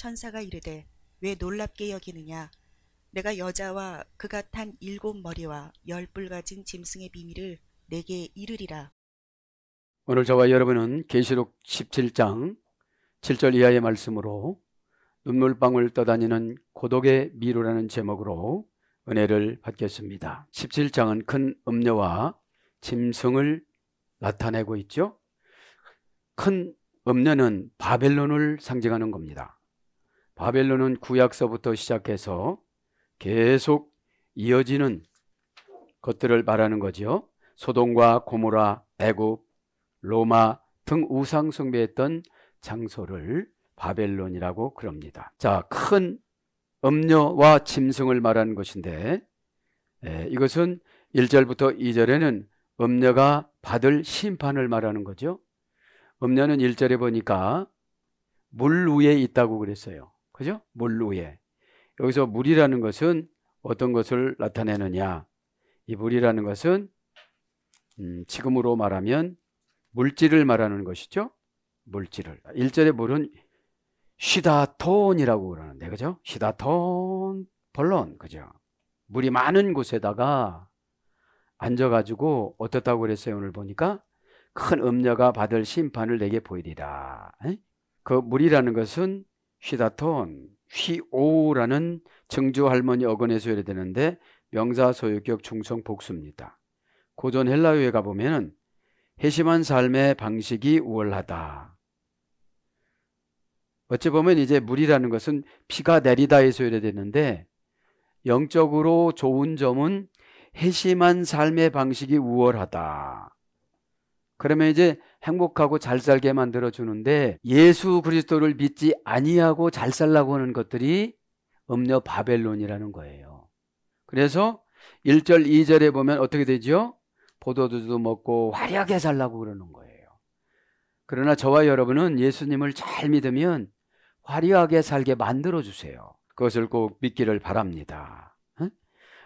천사가 이르되 왜 놀랍게 여기느냐 내가 여자와 그가 탄 일곱 머리와 열뿔 가진 짐승의 비밀을 내게 이르리라. 오늘 저와 여러분은 계시록 17장 7절 이하의 말씀으로 눈물방울 떠다니는 고독의 미루라는 제목으로 은혜를 받겠습니다. 17장은 큰 음녀와 짐승을 나타내고 있죠. 큰 음녀는 바벨론을 상징하는 겁니다. 바벨론은 구약서부터 시작해서 계속 이어지는 것들을 말하는 거지요. 소동과 고모라, 애굽, 로마 등 우상 숭배했던 장소를 바벨론이라고 그럽니다. 자, 큰 음녀와 짐승을 말하는 것인데 예, 이것은 1절부터 2절에는 음녀가 받을 심판을 말하는 거죠. 음녀는 1절에 보니까 물 위에 있다고 그랬어요. 그죠? 물 위에. 여기서 물이라는 것은 어떤 것을 나타내느냐? 이 물이라는 것은 음, 지금으로 말하면 물질을 말하는 것이죠. 물질을. 1절의 물은 시다톤이라고 그러는데 그죠? 시다톤 벌론 그죠? 물이 많은 곳에다가 앉아가지고 어떻다고 그랬어요 오늘 보니까 큰 음녀가 받을 심판을 내게 보이리라. 그 물이라는 것은 휘다톤 휘오라는 증조 할머니 어근에서 유래되는데 명사 소유격 중성 복수입니다. 고전 헬라유에 가보면 해심한 삶의 방식이 우월하다. 어찌 보면 이제 물이라는 것은 피가 내리다에서 유래되는데 영적으로 좋은 점은 해심한 삶의 방식이 우월하다. 그러면 이제 행복하고 잘 살게 만들어 주는데 예수 그리스도를 믿지 아니하고 잘 살라고 하는 것들이 음녀 바벨론이라는 거예요. 그래서 1절 2절에 보면 어떻게 되죠? 포도주도 먹고 화려하게 살라고 그러는 거예요. 그러나 저와 여러분은 예수님을 잘 믿으면 화려하게 살게 만들어 주세요. 그것을 꼭 믿기를 바랍니다.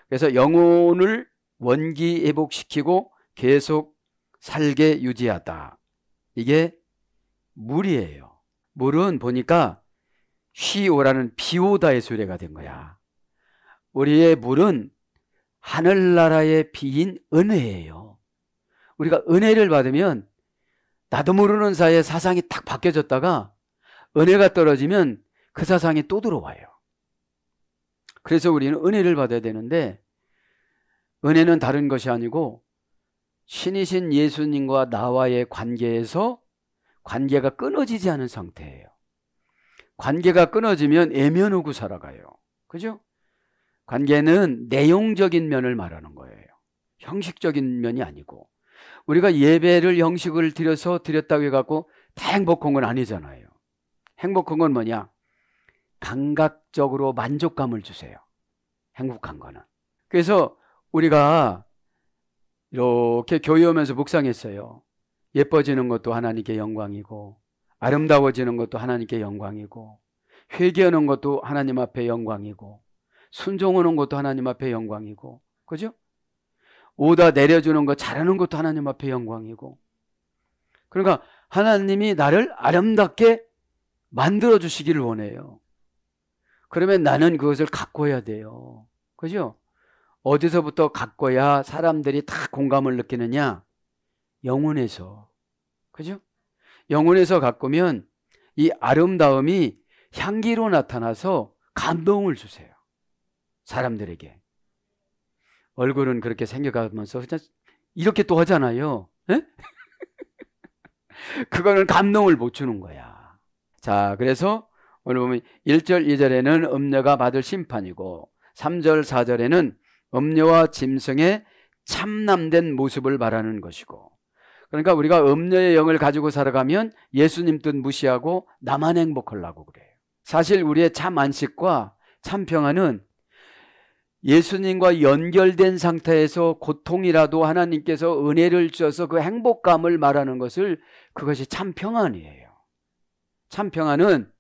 그래서 영혼을 원기 회복시키고 계속 살게 유지하다. 이게 물이에요. 물은 보니까 쉬오라는 비오다의 수레가된 거야. 우리의 물은 하늘나라의 비인 은혜예요. 우리가 은혜를 받으면 나도 모르는 사이에 사상이 딱 바뀌어졌다가 은혜가 떨어지면 그 사상이 또 들어와요. 그래서 우리는 은혜를 받아야 되는데 은혜는 다른 것이 아니고 신이신 예수님과 나와의 관계에서 관계가 끊어지지 않은 상태예요. 관계가 끊어지면 애면하고 살아가요. 그죠? 관계는 내용적인 면을 말하는 거예요. 형식적인 면이 아니고 우리가 예배를 형식을 들여서 드렸다고 해갖고 다 행복한 건 아니잖아요. 행복한 건 뭐냐? 감각적으로 만족감을 주세요. 행복한 거는. 그래서 우리가 이렇게 교회 오면서 묵상했어요. 예뻐지는 것도 하나님께 영광이고 아름다워지는 것도 하나님께 영광이고 회개하는 것도 하나님 앞에 영광이고 순종하는 것도 하나님 앞에 영광이고 그죠? 오다 내려주는 것 잘하는 것도 하나님 앞에 영광이고 그러니까 하나님이 나를 아름답게 만들어 주시기를 원해요. 그러면 나는 그것을 갖고 해야 돼요. 그죠? 어디서부터 갖고야 사람들이 다 공감을 느끼느냐? 영혼에서. 그죠? 영혼에서 가꾸면 이 아름다움이 향기로 나타나서 감동을 주세요. 사람들에게. 얼굴은 그렇게 생겨가면서 그냥 이렇게 또 하잖아요. 예? 그거는 감동을 못 주는 거야. 자, 그래서 오늘 보면 1절, 2절에는 음녀가 받을 심판이고 3절, 4절에는 음녀와 짐승의 참남된 모습을 말하는 것이고 그러니까 우리가 음녀의 영을 가지고 살아가면 예수님 뜻 무시하고 나만 행복하려고 그래요. 사실 우리의 참 안식과 참 평화는 예수님과 연결된 상태에서 고통이라도 하나님께서 은혜를 주어서 그 행복감을 말하는 것을 그것이 참 평안이에요. 참 평안은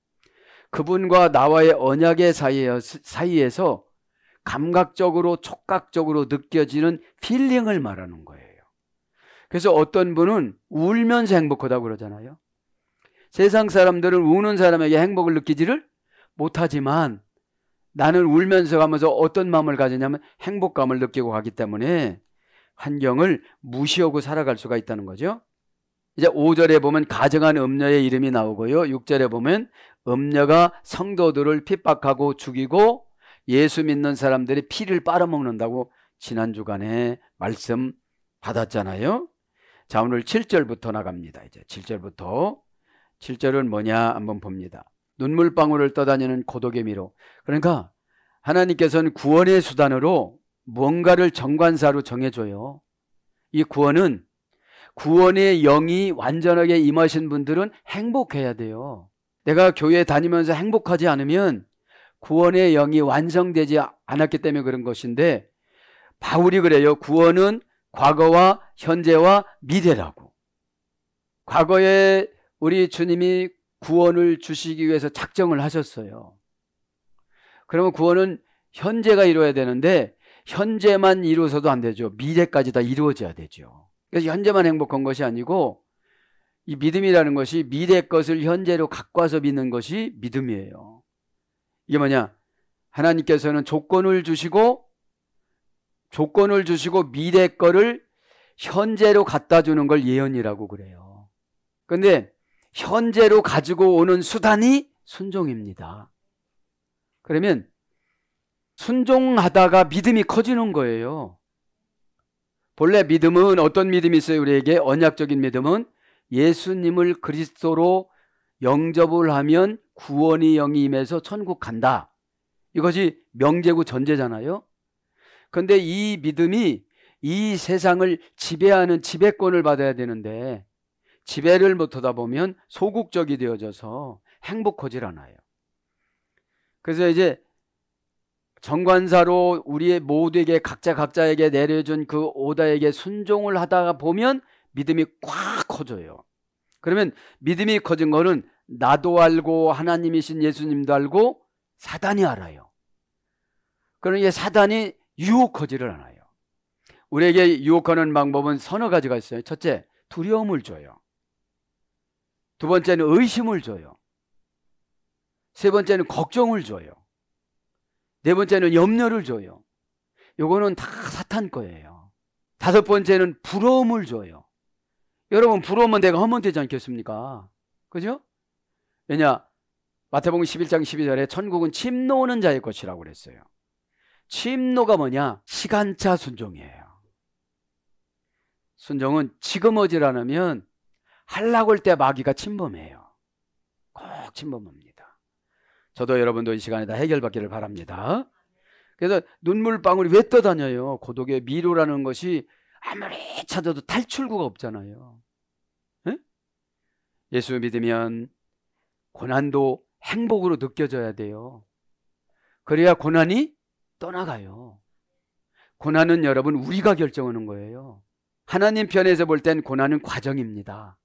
그분과 나와의 언약의 사이에서 감각적으로 촉각적으로 느껴지는 필링을 말하는 거예요. 그래서 어떤 분은 울면서 행복하다고 그러잖아요. 세상 사람들은 우는 사람에게 행복을 느끼지를 못하지만 나는 울면서 가면서 어떤 마음을 가지냐면 행복감을 느끼고 가기 때문에 환경을 무시하고 살아갈 수가 있다는 거죠. 이제 5절에 보면 가정한 음녀의 이름이 나오고요. 6절에 보면 음녀가 성도들을 핍박하고 죽이고 예수 믿는 사람들이 피를 빨아먹는다고 지난 주간에 말씀 받았잖아요. 자, 오늘 7절부터 나갑니다. 이제 7절부터 7절은 뭐냐 한번 봅니다. 눈물방울을 떠다니는 고독의 미로. 그러니까 하나님께서는 구원의 수단으로 뭔가를 정관사로 정해줘요. 이 구원은 구원의 영이 완전하게 임하신 분들은 행복해야 돼요. 내가 교회 다니면서 행복하지 않으면 구원의 영이 완성되지 않았기 때문에 그런 것인데 바울이 그래요. 구원은 과거와 현재와 미래라고. 과거에 우리 주님이 구원을 주시기 위해서 작정을 하셨어요. 그러면 구원은 현재가 이루어야 되는데 현재만 이루어서도 안 되죠. 미래까지 다 이루어져야 되죠. 그래서 현재만 행복한 것이 아니고 이 믿음이라는 것이 미래 것을 현재로 갖고 와서 믿는 것이 믿음이에요. 이게 뭐냐? 하나님께서는 조건을 주시고 조건을 주시고 미래 거를 현재로 갖다 주는 걸 예언이라고 그래요. 근데 현재로 가지고 오는 수단이 순종입니다. 그러면 순종하다가 믿음이 커지는 거예요. 본래 믿음은 어떤 믿음이 있어요? 우리에게 언약적인 믿음은 예수님을 그리스도로 영접을 하면 구원이 영이 임에서 천국 간다. 이것이 명제고 전제잖아요. 그런데 이 믿음이 이 세상을 지배하는 지배권을 받아야 되는데 지배를 못하다 보면 소극적이 되어져서 행복하질 않아요. 그래서 이제 정관사로 우리의 모두에게 각자 각자에게 내려준 그 오다에게 순종을 하다가 보면 믿음이 꽉 커져요. 그러면 믿음이 커진 거는 나도 알고 하나님이신 예수님도 알고 사단이 알아요. 그러니 사단이 유혹하지를 않아요. 우리에게 유혹하는 방법은 서너 가지가 있어요. 첫째, 두려움을 줘요. 두 번째는 의심을 줘요. 세 번째는 걱정을 줘요. 네 번째는 염려를 줘요. 요거는 다 사탄 거예요. 다섯 번째는 부러움을 줘요. 여러분, 부러우면 내가 하면 되지 않겠습니까? 그죠? 왜냐? 마태복음 11장 12절에 천국은 침노 는 자의 것이라고 그랬어요. 침노가 뭐냐? 시간차 순종이에요. 순종은 지금 어지라으면 할라고 할때 마귀가 침범해요. 꼭 침범합니다. 저도 여러분도 이 시간에 다 해결받기를 바랍니다. 그래서 눈물방울이 왜 떠다녀요? 고독의 미로라는 것이 아무리 찾아도 탈출구가 없잖아요. 에? 예수 믿으면 고난도 행복으로 느껴져야 돼요. 그래야 고난이 떠나가요. 고난은 여러분 우리가 결정하는 거예요. 하나님 편에서 볼 땐 고난은 과정입니다.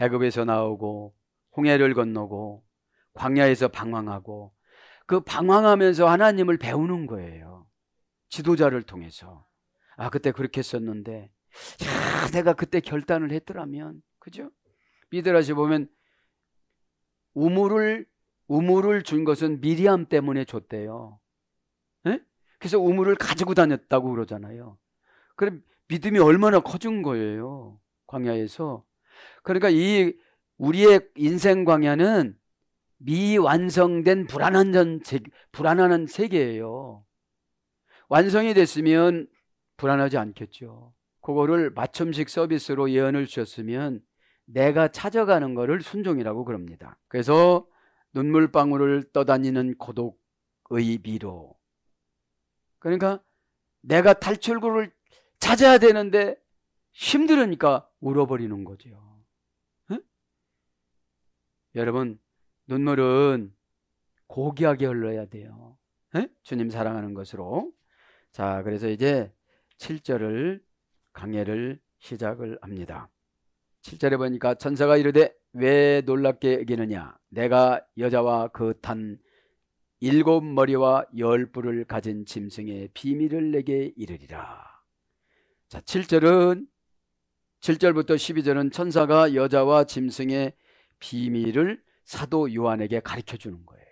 애굽에서 나오고 홍해를 건너고 광야에서 방황하고 그 방황하면서 하나님을 배우는 거예요. 지도자를 통해서. 아, 그때 그렇게 했었는데, 야, 내가 그때 결단을 했더라면, 그죠? 미드라시 보면 우물을 우물을 준 것은 미리암 때문에 줬대요. 에? 예? 그래서 우물을 가지고 다녔다고 그러잖아요. 그럼 믿음이 얼마나 커진 거예요. 광야에서. 그러니까 이 우리의 인생 광야는 미완성된 불안한 전 불안한 세계예요. 완성이 됐으면 불안하지 않겠죠. 그거를 맞춤식 서비스로 예언을 주셨으면 내가 찾아가는 것을 순종이라고 그럽니다. 그래서 눈물방울을 떠다니는 고독의 미로. 그러니까 내가 탈출구를 찾아야 되는데 힘들으니까 울어버리는 거죠. 응? 여러분, 눈물은 고귀하게 흘러야 돼요. 응? 주님 사랑하는 것으로. 자, 그래서 이제 7절을 강해를 시작을 합니다. 7절에 보니까 천사가 이르되 왜 놀랍게 여기느냐 내가 여자와 그탄 일곱 머리와 열 뿔을 가진 짐승의 비밀을 내게 이르리라 자 7절은 7절부터 12절은 천사가 여자와 짐승의 비밀을 사도 요한에게 가르쳐 주는 거예요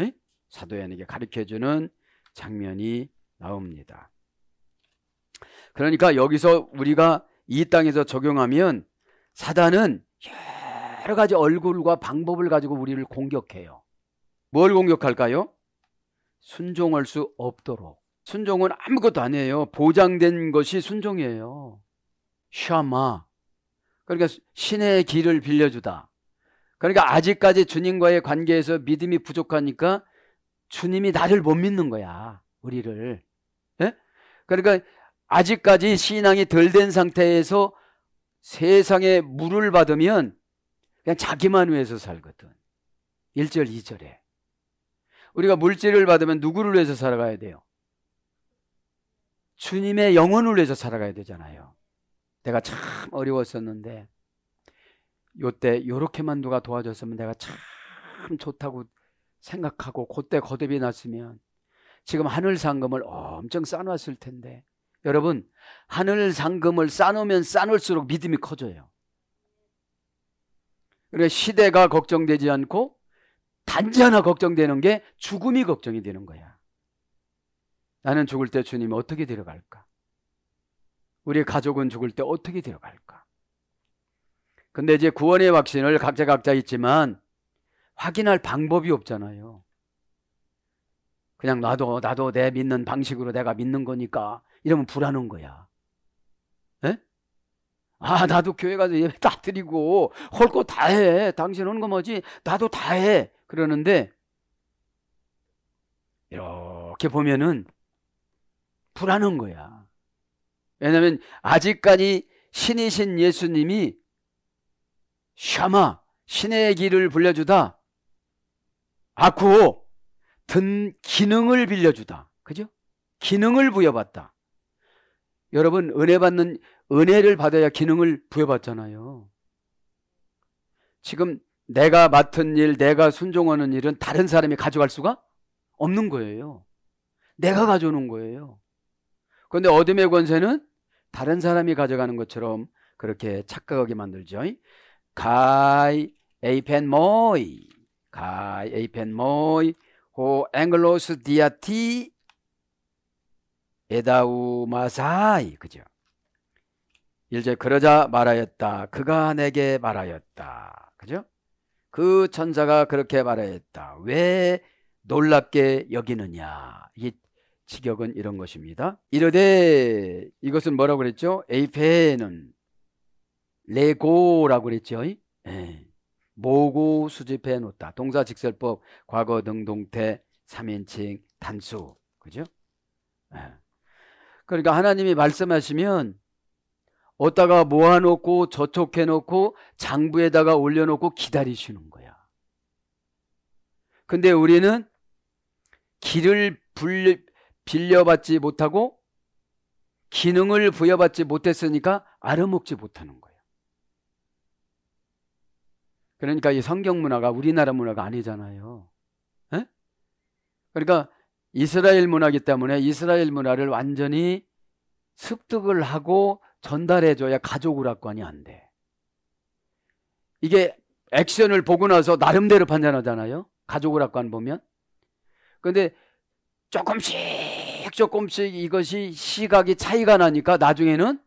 에? 사도 요한에게 가르쳐 주는 장면이 나옵니다 그러니까 여기서 우리가 이 땅에서 적용하면 사단은 여러 가지 얼굴과 방법을 가지고 우리를 공격해요. 뭘 공격할까요? 순종할 수 없도록. 순종은 아무것도 아니에요. 보장된 것이 순종이에요. 샤마. 그러니까 신의 길을 빌려주다. 그러니까 아직까지 주님과의 관계에서 믿음이 부족하니까 주님이 나를 못 믿는 거야. 우리를. 예? 그러니까 아직까지 신앙이 덜 된 상태에서 세상에 물을 받으면 그냥 자기만 위해서 살거든. 1절, 2절에. 우리가 물질을 받으면 누구를 위해서 살아가야 돼요? 주님의 영혼을 위해서 살아가야 되잖아요. 내가 참 어려웠었는데 요때 요렇게만 누가 도와줬으면 내가 참 좋다고 생각하고 그때 거듭이 났으면 지금 하늘 상금을 엄청 쌓아놨을 텐데 여러분 하늘 상금을 쌓으면 쌓을수록 믿음이 커져요. 그래 그러니까 시대가 걱정되지 않고 단지 하나 걱정되는 게 죽음이 걱정이 되는 거야. 나는 죽을 때 주님 어떻게 데려갈까? 우리 가족은 죽을 때 어떻게 데려갈까? 근데 이제 구원의 확신을 각자 각자 있지만 확인할 방법이 없잖아요. 그냥 나도 나도 내 믿는 방식으로 내가 믿는 거니까 이러면 불안한 거야. 에? 예? 아, 나도 교회 가서 예배 다 드리고, 헐거 다 해. 당신 하는 거 뭐지? 나도 다 해. 그러는데, 이렇게 보면은 불안한 거야. 왜냐면 아직까지 신이신 예수님이 샤마, 신의 길을 불려주다. 아쿠, 든 기능을 빌려주다. 그죠? 기능을 부여받다. 여러분 은혜 받는 은혜를 받아야 기능을 부여받잖아요. 지금 내가 맡은 일, 내가 순종하는 일은 다른 사람이 가져갈 수가 없는 거예요. 내가 가져오는 거예요. 그런데 어둠의 권세는 다른 사람이 가져가는 것처럼 그렇게 착각하게 만들죠. 가이 에이펜 모이 가이 에이펜 모이 호 앵글로스 디아티 에다우 마사이 그죠? 일제 그러자 말하였다. 그가 내게 말하였다. 그죠? 그 천사가 그렇게 말하였다. 왜 놀랍게 여기느냐? 이 직역은 이런 것입니다. 이르되 이것은 뭐라고 그랬죠? 에이페는 레고라고 그랬죠. 예. 모고 수집해 놓다. 동사 직설법 과거 능동태 3인칭 단수. 그죠? 예. 그러니까 하나님이 말씀하시면 어디다가 모아놓고 저촉해놓고 장부에다가 올려놓고 기다리시는 거야. 근데 우리는 길을 불, 빌려받지 못하고 기능을 부여받지 못했으니까 알아먹지 못하는 거예요. 그러니까 이 성경 문화가 우리나라 문화가 아니잖아요. 에? 그러니까 이스라엘 문화기 때문에 이스라엘 문화를 완전히 습득을 하고 전달해줘야 가족 우락관이 안 돼. 이게 액션을 보고 나서 나름대로 판단하잖아요. 가족 우락관 보면. 근데 조금씩 조금씩 이것이 시각이 차이가 나니까 나중에는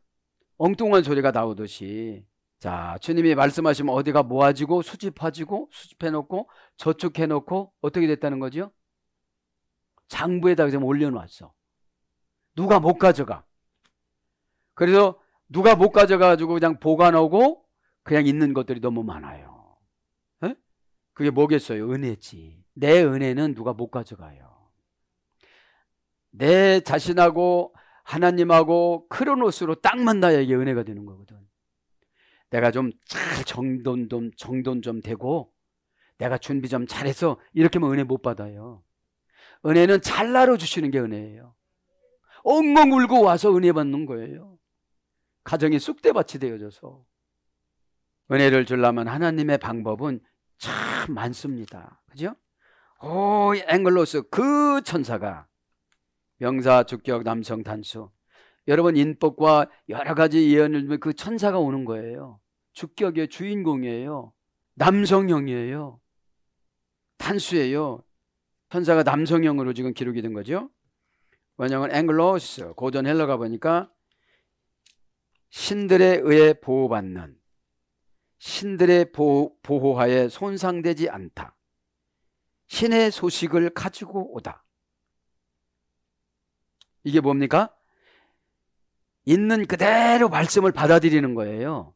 엉뚱한 소리가 나오듯이 자 주님이 말씀하시면 어디가 모아지고 수집하지고 수집해놓고 저축해놓고 어떻게 됐다는 거죠? 장부에다가 좀 뭐 올려놨어. 누가 못 가져가. 그래서 누가 못 가져가가지고 그냥 보관하고 그냥 있는 것들이 너무 많아요. 에? 그게 뭐겠어요? 은혜지. 내 은혜는 누가 못 가져가요. 내 자신하고 하나님하고 크로노스로 딱 만나야 이게 은혜가 되는 거거든. 내가 좀 잘 정돈 좀 정돈 좀 되고 내가 준비 좀 잘해서 이렇게만 은혜 못 받아요. 은혜는 잘나로 주시는 게 은혜예요. 엉엉 울고 와서 은혜 받는 거예요. 가정이 쑥대밭이 되어져서 은혜를 주려면 하나님의 방법은 참 많습니다. 그죠? 오, 앵글로스 그 천사가 명사, 주격, 남성, 단수. 여러분 인법과 여러 가지 예언을 주면 그 천사가 오는 거예요. 주격의 주인공이에요. 남성형이에요. 단수예요. 천사가 남성형으로 지금 기록이 된 거죠. 왜냐하 앵글로스 고전 헬러가 보니까 신들에 의해 보호받는 신들의 보호, 보호하에 손상되지 않다. 신의 소식을 가지고 오다. 이게 뭡니까? 있는 그대로 말씀을 받아들이는 거예요.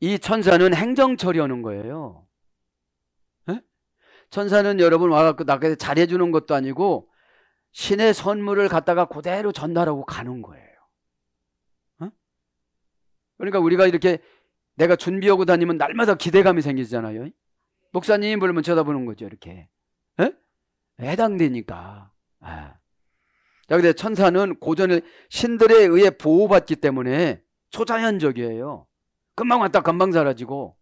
이 천사는 행정 처리하는 거예요. 천사는 여러분 와갖고 나한테 잘해주는 것도 아니고 신의 선물을 갖다가 그대로 전달하고 가는 거예요. 어? 그러니까 우리가 이렇게 내가 준비하고 다니면 날마다 기대감이 생기잖아요. 목사님 부면 쳐다보는 거죠, 이렇게. 에? 어? 해당되니까. 아. 자, 근데 천사는 고전을 신들에 의해 보호받기 때문에 초자연적이에요. 금방 왔다 금방 사라지고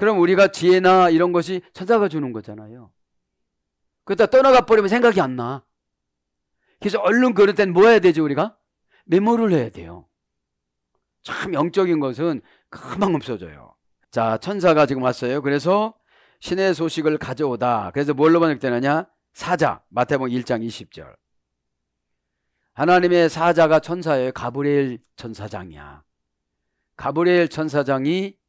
그럼 우리가 지혜나 이런 것이 찾아가 주는 거잖아요. 그러다 떠나가 버리면 생각이 안 나. 그래서 얼른 그럴 땐 뭐 해야 되지 우리가? 메모를 해야 돼요. 참 영적인 것은 금방 없어져요. 자, 천사가 지금 왔어요. 그래서 신의 소식을 가져오다. 그래서 뭘로 번역되느냐? 사자. 마태복 1장 20절. 하나님의 사자가 천사예요. 가브리엘 천사장이야. 가브리엘 천사장이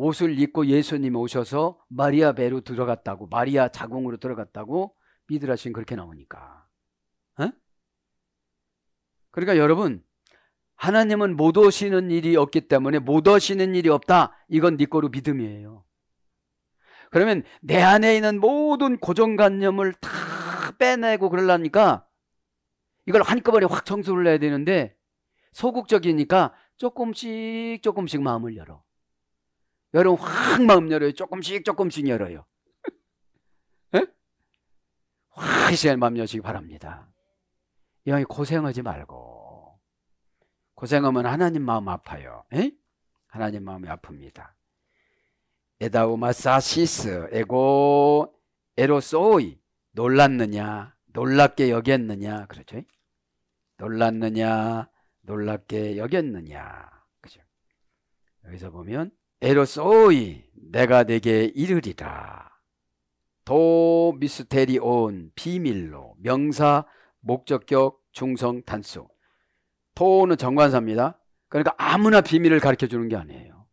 옷을 입고 예수님 오셔서 마리아 배로 들어갔다고 마리아 자궁으로 들어갔다고 미드라신 그렇게 나오니까 에? 그러니까 여러분 하나님은 못 오시는 일이 없기 때문에 못 오시는 일이 없다 이건 니꼬로 네 믿음이에요 그러면 내 안에 있는 모든 고정관념을 다 빼내고 그러려니까 이걸 한꺼번에 확 청소를 해야 되는데 소극적이니까 조금씩 조금씩 마음을 열어 여러분 확 마음 열어요. 조금씩 조금씩 열어요. 예? 확시 마음 여시기 바랍니다. 영이 고생하지 말고 고생하면 하나님 마음 아파요. 에? 예? 하나님 마음이 아픕니다. 에다우마사시스 에고 에로소이 놀랐느냐 놀랍게 여겼느냐 그렇죠? 예? 놀랐느냐 놀랍게 여겼느냐 그죠? 여기서 보면 에로소이 내가 내게 이르리라. 도 미스테리온 비밀로 명사 목적격 중성 단수. 도는 정관사입니다. 그러니까 아무나 비밀을 가르쳐 주는 게 아니에요.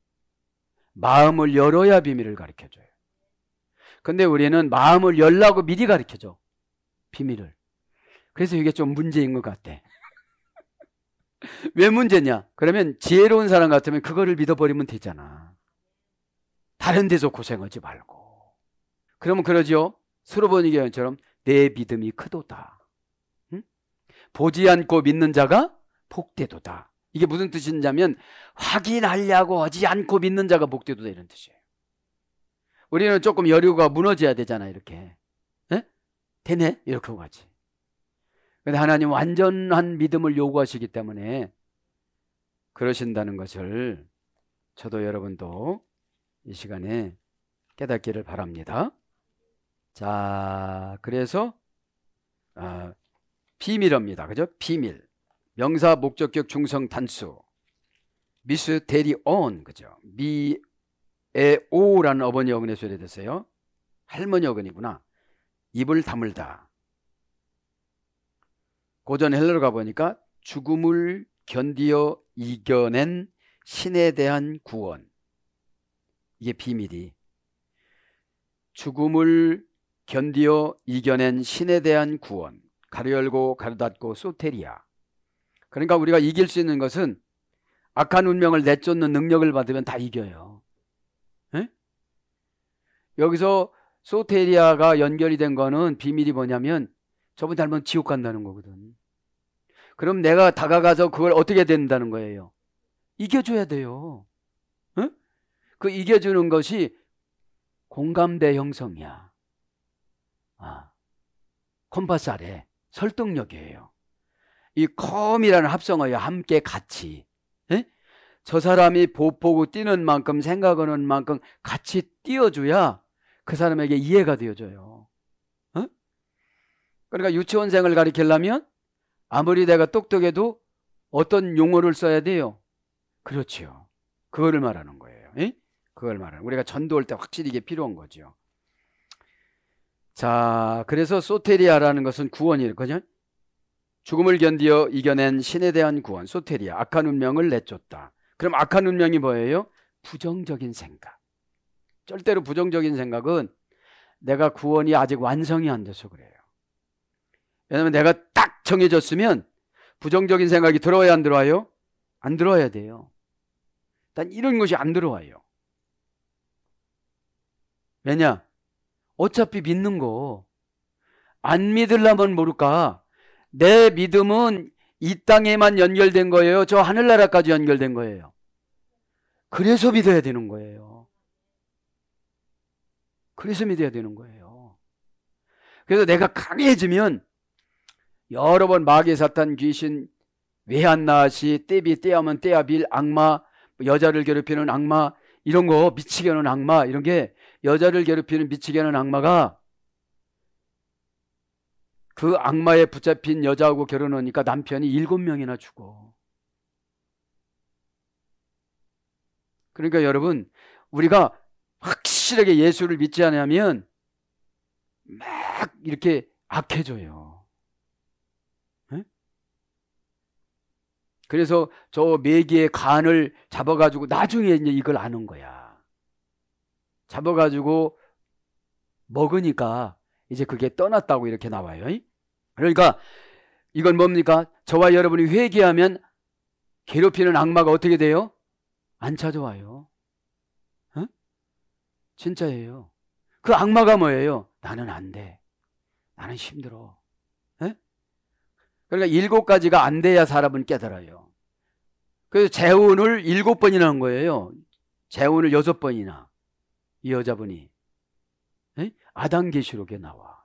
마음을 열어야 비밀을 가르쳐 줘요. 근데 우리는 마음을 열라고 미리 가르쳐 줘. 비밀을. 그래서 이게 좀 문제인 것 같아. 왜 문제냐? 그러면 지혜로운 사람 같으면 그거를 믿어버리면 되잖아. 다른 데서 고생하지 말고. 그러면 그러지요. 수로보니 교처럼내 믿음이 크도다. 응? 보지 않고 믿는 자가 복되도다. 이게 무슨 뜻이냐면 확인하려고 하지 않고 믿는 자가 복되도다 이런 뜻이에요. 우리는 조금 여류가 무너져야 되잖아 이렇게. 에? 되네 이렇게 하고 가지. 근데 하나님 완전한 믿음을 요구하시기 때문에 그러신다는 것을 저도 여러분도 이 시간에 깨닫기를 바랍니다. 자, 그래서 아, 비밀입니다. 그죠? 비밀. 명사 목적격 중성 단수. 미스 대리 온 그죠? 미 에오라는 어머니 어근에 소리됐어요. 할머니 어근이구나. 입을 다물다. 고전 헬러로 가보니까 죽음을 견디어 이겨낸 신에 대한 구원. 이게 비밀이 죽음을 견디어 이겨낸 신에 대한 구원 가려 열고 가려 닫고 소테리아 그러니까 우리가 이길 수 있는 것은 악한 운명을 내쫓는 능력을 받으면 다 이겨요 에? 예? 여기서 소테리아가 연결이 된 거는 비밀이 뭐냐면 저분 닮으면 지옥 간다는 거거든 그럼 내가 다가가서 그걸 어떻게 된다는 거예요 이겨줘야 돼요 그 이겨주는 것이 공감대 형성이야. 아, 콤파스 아래 설득력이에요. 이 컴이라는 합성어예요. 함께 같이. 에? 예? 저 사람이 보고 뛰는 만큼 생각하는 만큼 같이 뛰어줘야 그 사람에게 이해가 되어져요. 어? 그러니까 유치원생을 가리키려면 아무리 내가 똑똑해도 어떤 용어를 써야 돼요. 그렇지요. 그거를 말하는 거예요. 에? 예? 그걸 말하는 우리가 전도할 때 확실히 이게 필요한 거죠. 자, 그래서 소테리아라는 것은 구원이거죠 죽음을 견디어 이겨낸 신에 대한 구원, 소테리아, 악한 운명을 내쫓다. 그럼 악한 운명이 뭐예요? 부정적인 생각. 절대로 부정적인 생각은 내가 구원이 아직 완성이 안 돼서 그래요. 왜냐면 내가 딱 정해졌으면 부정적인 생각이 들어와야 안 들어와요? 안 들어와야 돼요. 난 이런 것이 안 들어와요. 왜냐? 어차피 믿는 거. 안 믿으려면 모를까? 내 믿음은 이 땅에만 연결된 거예요. 저 하늘나라까지 연결된 거예요. 그래서 믿어야 되는 거예요. 그래서 믿어야 되는 거예요. 그래서 내가 강해지면 여러 번 마귀 사탄 귀신 외한 나시 떼비 떼하면 떼야빌 악마 여자를 괴롭히는 악마 이런 거 미치게 하는 악마 이런 게 여자를 괴롭히는 미치게 하는 악마가 그 악마에 붙잡힌 여자하고 결혼하니까 남편이 일곱 명이나 죽어. 그러니까 여러분, 우리가 확실하게 예수를 믿지 않으면 막 이렇게 악해져요. 그래서 저 매기의 간을 잡아가지고 나중에 이제 이걸 아는 거야. 잡아가지고 먹으니까 이제 그게 떠났다고 이렇게 나와요. 그러니까 이건 뭡니까? 저와 여러분이 회개하면 괴롭히는 악마가 어떻게 돼요? 안 찾아와요. 어? 진짜예요. 그 악마가 뭐예요? 나는 안 돼. 나는 힘들어. 에? 그러니까 일곱 가지가 안 돼야 사람은 깨달아요. 그래서 재혼을 일곱 번이나 한 거예요. 재혼을 여섯 번이나. 이 여자분이 아당계시록에 나와.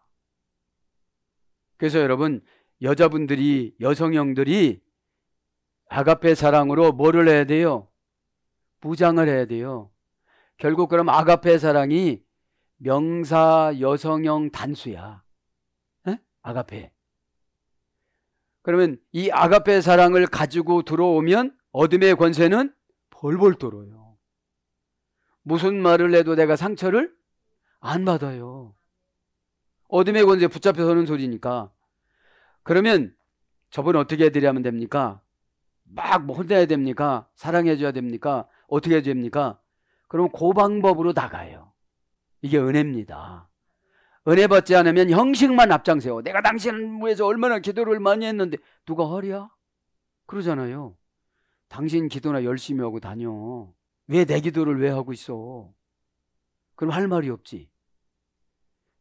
그래서 여러분 여자분들이 여성형들이 아가페 사랑으로 뭐를 해야 돼요? 부장을 해야 돼요. 결국 그럼 아가페 사랑이 명사 여성형 단수야. 에? 아가페. 그러면 이 아가페 사랑을 가지고 들어오면 어둠의 권세는 벌벌 떨어요. 무슨 말을 해도 내가 상처를 안 받아요. 어둠의 권세 붙잡혀 서는 소리니까. 그러면 저분 어떻게 해드려면 됩니까? 막뭐 혼내야 됩니까? 사랑해줘야 됩니까? 어떻게 해줘야 됩니까? 그럼 그 방법으로 나가요. 이게 은혜입니다. 은혜 받지 않으면 형식만 앞장세워. 내가 당신을 위해서 얼마나 기도를 많이 했는데 누가 허리야? 그러잖아요. 당신 기도나 열심히 하고 다녀. 왜내 기도를 왜 하고 있어? 그럼 할 말이 없지.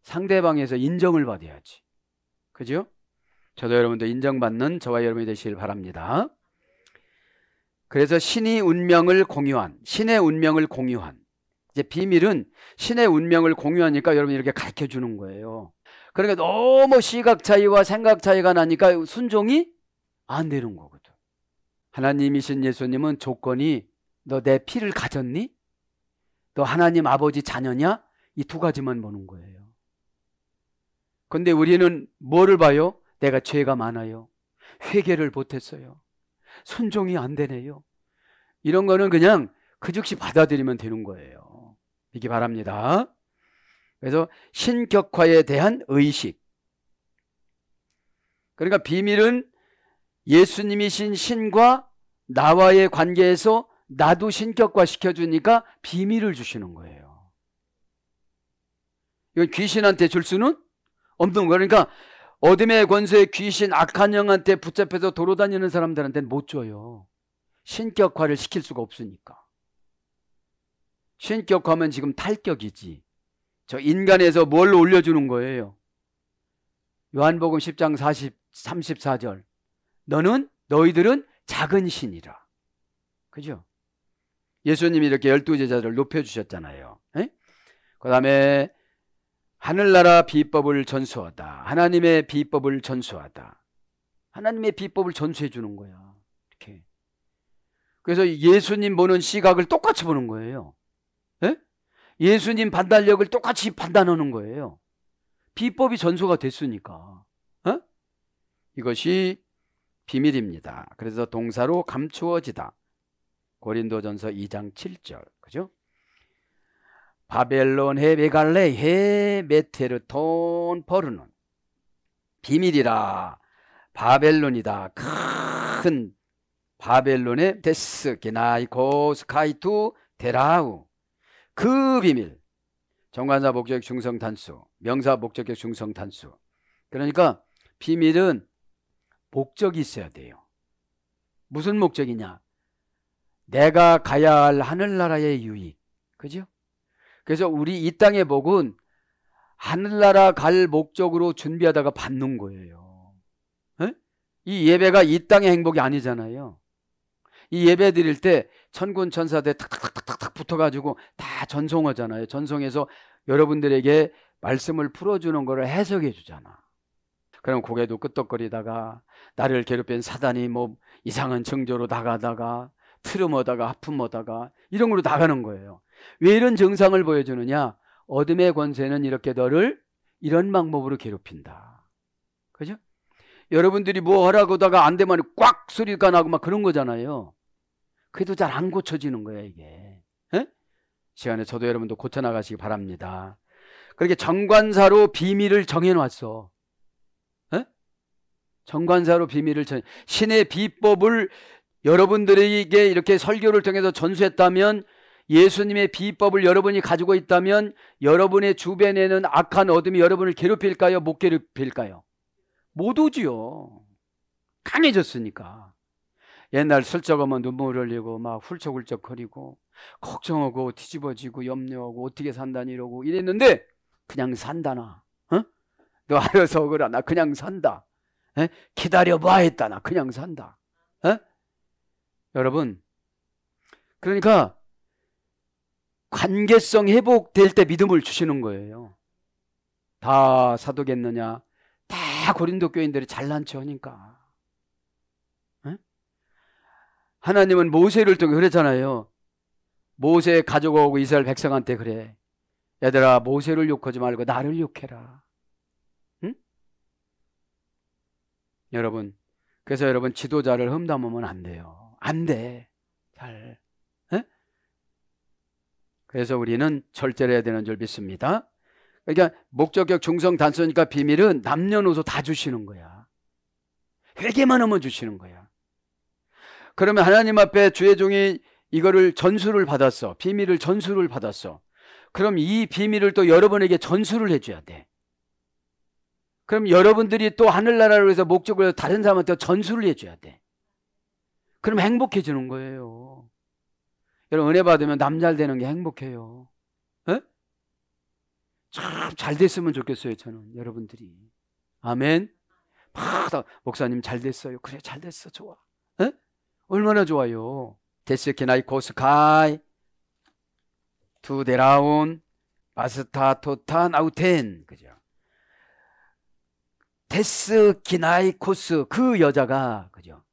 상대방에서 인정을 받아야지. 그죠? 저도 여러분도 인정받는 저와 여러분이 되시길 바랍니다. 그래서 신이 운명을 공유한, 신의 운명을 공유한. 이제 비밀은 신의 운명을 공유하니까 여러분 이렇게 가르쳐 주는 거예요. 그러니까 너무 시각 차이와 생각 차이가 나니까 순종이 안 되는 거거든. 하나님이신 예수님은 조건이 너내 피를 가졌니? 너 하나님 아버지 자녀냐? 이 두 가지만 보는 거예요. 근데 우리는 뭐를 봐요? 내가 죄가 많아요. 회개를 못했어요. 순종이 안 되네요. 이런 거는 그냥 그 즉시 받아들이면 되는 거예요. 이기 바랍니다. 그래서 신격화에 대한 의식. 그러니까 비밀은 예수님이신 신과 나와의 관계에서 나도 신격화 시켜주니까 비밀을 주시는 거예요. 이건 귀신한테 줄 수는 없는 거예요. 그러니까 어둠의 권세의 귀신 악한 영한테 붙잡혀서 돌아다니는 사람들한테는 못 줘요. 신격화를 시킬 수가 없으니까. 신격화면 지금 탈격이지. 저 인간에서 뭘 올려주는 거예요? 요한복음 10장 40, 34절. 너는, 너희들은 작은 신이라. 그죠? 예수님이 이렇게 열두 제자를 높여주셨잖아요. 예? 그 다음에 하늘나라 비법을 전수하다. 하나님의 비법을 전수하다. 하나님의 비법을 전수해 주는 거야. 이렇게. 그래서 예수님 보는 시각을 똑같이 보는 거예요. 예? 예수님 판단력을 똑같이 판단하는 거예요. 비법이 전수가 됐으니까. 어? 이것이 비밀입니다. 그래서 동사로 감추어지다. 고린도전서 2장 7절. 그죠? 바벨론 헤베갈레 헤메테르톤 버르는 비밀이라 바벨론이다. 큰 바벨론의 데스 기나이 고스 카이투 데라우 그 비밀 정관사 목적 중성 단수 명사 목적격 중성 단수 그러니까 비밀은 목적이 있어야 돼요 무슨 목적이냐 내가 가야 할 하늘나라의 유익. 그죠? 그래서 우리 이 땅의 복은 하늘나라 갈 목적으로 준비하다가 받는 거예요. 에? 이 예배가 이 땅의 행복이 아니잖아요. 이 예배 드릴 때 천군 천사들 탁탁탁탁탁 붙어가지고 다 전송하잖아요. 전송해서 여러분들에게 말씀을 풀어주는 거를 해석해 주잖아. 그럼 고개도 끄떡거리다가 나를 괴롭힌 사단이 뭐 이상한 증조로 나가다가 트름하다가 하품하다가 이런 걸로 나가는 거예요. 왜 이런 증상을 보여주느냐? 어둠의 권세는 이렇게 너를 이런 방법으로 괴롭힌다. 그죠? 여러분들이 뭐 하라고 하다가 안 되면 꽉 소리가 나고 막 그런 거잖아요. 그래도 잘 안 고쳐지는 거야, 이게. 에? 예? 시간에 저도 여러분도 고쳐나가시기 바랍니다. 그렇게 정관사로 비밀을 정해놨어. 에? 예? 정관사로 비밀을 정 신의 비법을 여러분들에게 이렇게 설교를 통해서 전수했다면 예수님의 비법을 여러분이 가지고 있다면 여러분의 주변에는 악한 어둠이 여러분을 괴롭힐까요? 못 괴롭힐까요? 못 오지요. 강해졌으니까. 옛날 슬쩍하면 눈물 흘리고 막 훌쩍훌쩍거리고 걱정하고 뒤집어지고 염려하고 어떻게 산다 이러고 이랬는데 그냥 산다나. 어? 너 알아서 그러나 그냥 산다. 에? 기다려봐 했다나 그냥 산다. 에? 여러분, 그러니까 관계성 회복될 때 믿음을 주시는 거예요. 다 사도겠느냐? 다 고린도 교인들이 잘난 척 하니까. 하나님은 모세를 통해 그랬잖아요. 모세 가족하고 이스라엘 백성한테 그래. 얘들아, 모세를 욕하지 말고 나를 욕해라. 응? 여러분, 그래서 여러분 지도자를 험담하면 안 돼요. 안 돼. 잘. 에? 그래서 우리는 절제를 해야 되는 줄 믿습니다. 그러니까 목적격 중성 단서니까 비밀은 남녀노소 다 주시는 거야. 회개만 하면 주시는 거야. 그러면 하나님 앞에 주의 종이 이거를 전수를 받았어. 비밀을 전수를 받았어. 그럼 이 비밀을 또 여러분에게 전수를 해줘야 돼. 그럼 여러분들이 또 하늘나라로 해서 목적을 다른 사람한테 전수를 해줘야 돼. 그럼 행복해지는 거예요. 여러분 은혜 받으면 남잘 되는 게 행복해요. 예? 참잘 됐으면 좋겠어요, 저는. 여러분들이. 아멘. 막, 목사님 잘 됐어요. 그래, 잘 됐어. 좋아. 에? 예? 얼마나 좋아요. 데스키나이 코스카이, 투데라운, 마스타 토탄 아우텐. 그죠? 데스키나이 코스, 그 여자가, 그죠?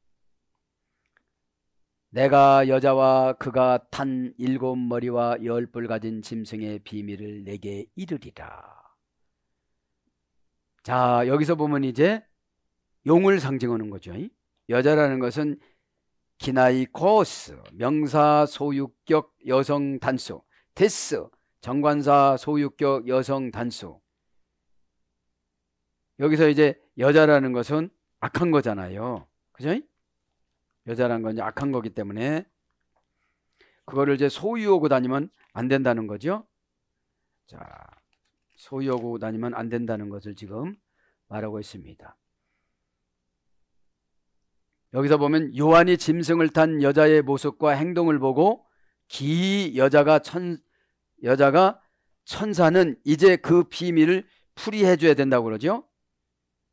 내가 여자와 그가 탄 일곱 머리와 열 뿔 가진 짐승의 비밀을 내게 이르리라. 자, 여기서 보면 이제 용을 상징하는 거죠. 여자라는 것은 기나이코스, 명사 소유격 여성 단수, 테스 정관사 소유격 여성 단수. 여기서 이제 여자라는 것은 악한 거잖아요. 그죠? 여자란건 악한 거기 때문에 그거를 이제 소유하고 다니면 안 된다는 거죠. 자, 소유하고 다니면 안 된다는 것을 지금 말하고 있습니다. 여기서 보면 요한이 짐승을 탄 여자의 모습과 행동을 보고 기 여자가 천 여자가 천사는 이제 그 비밀을 풀이해 줘야 된다고 그러죠.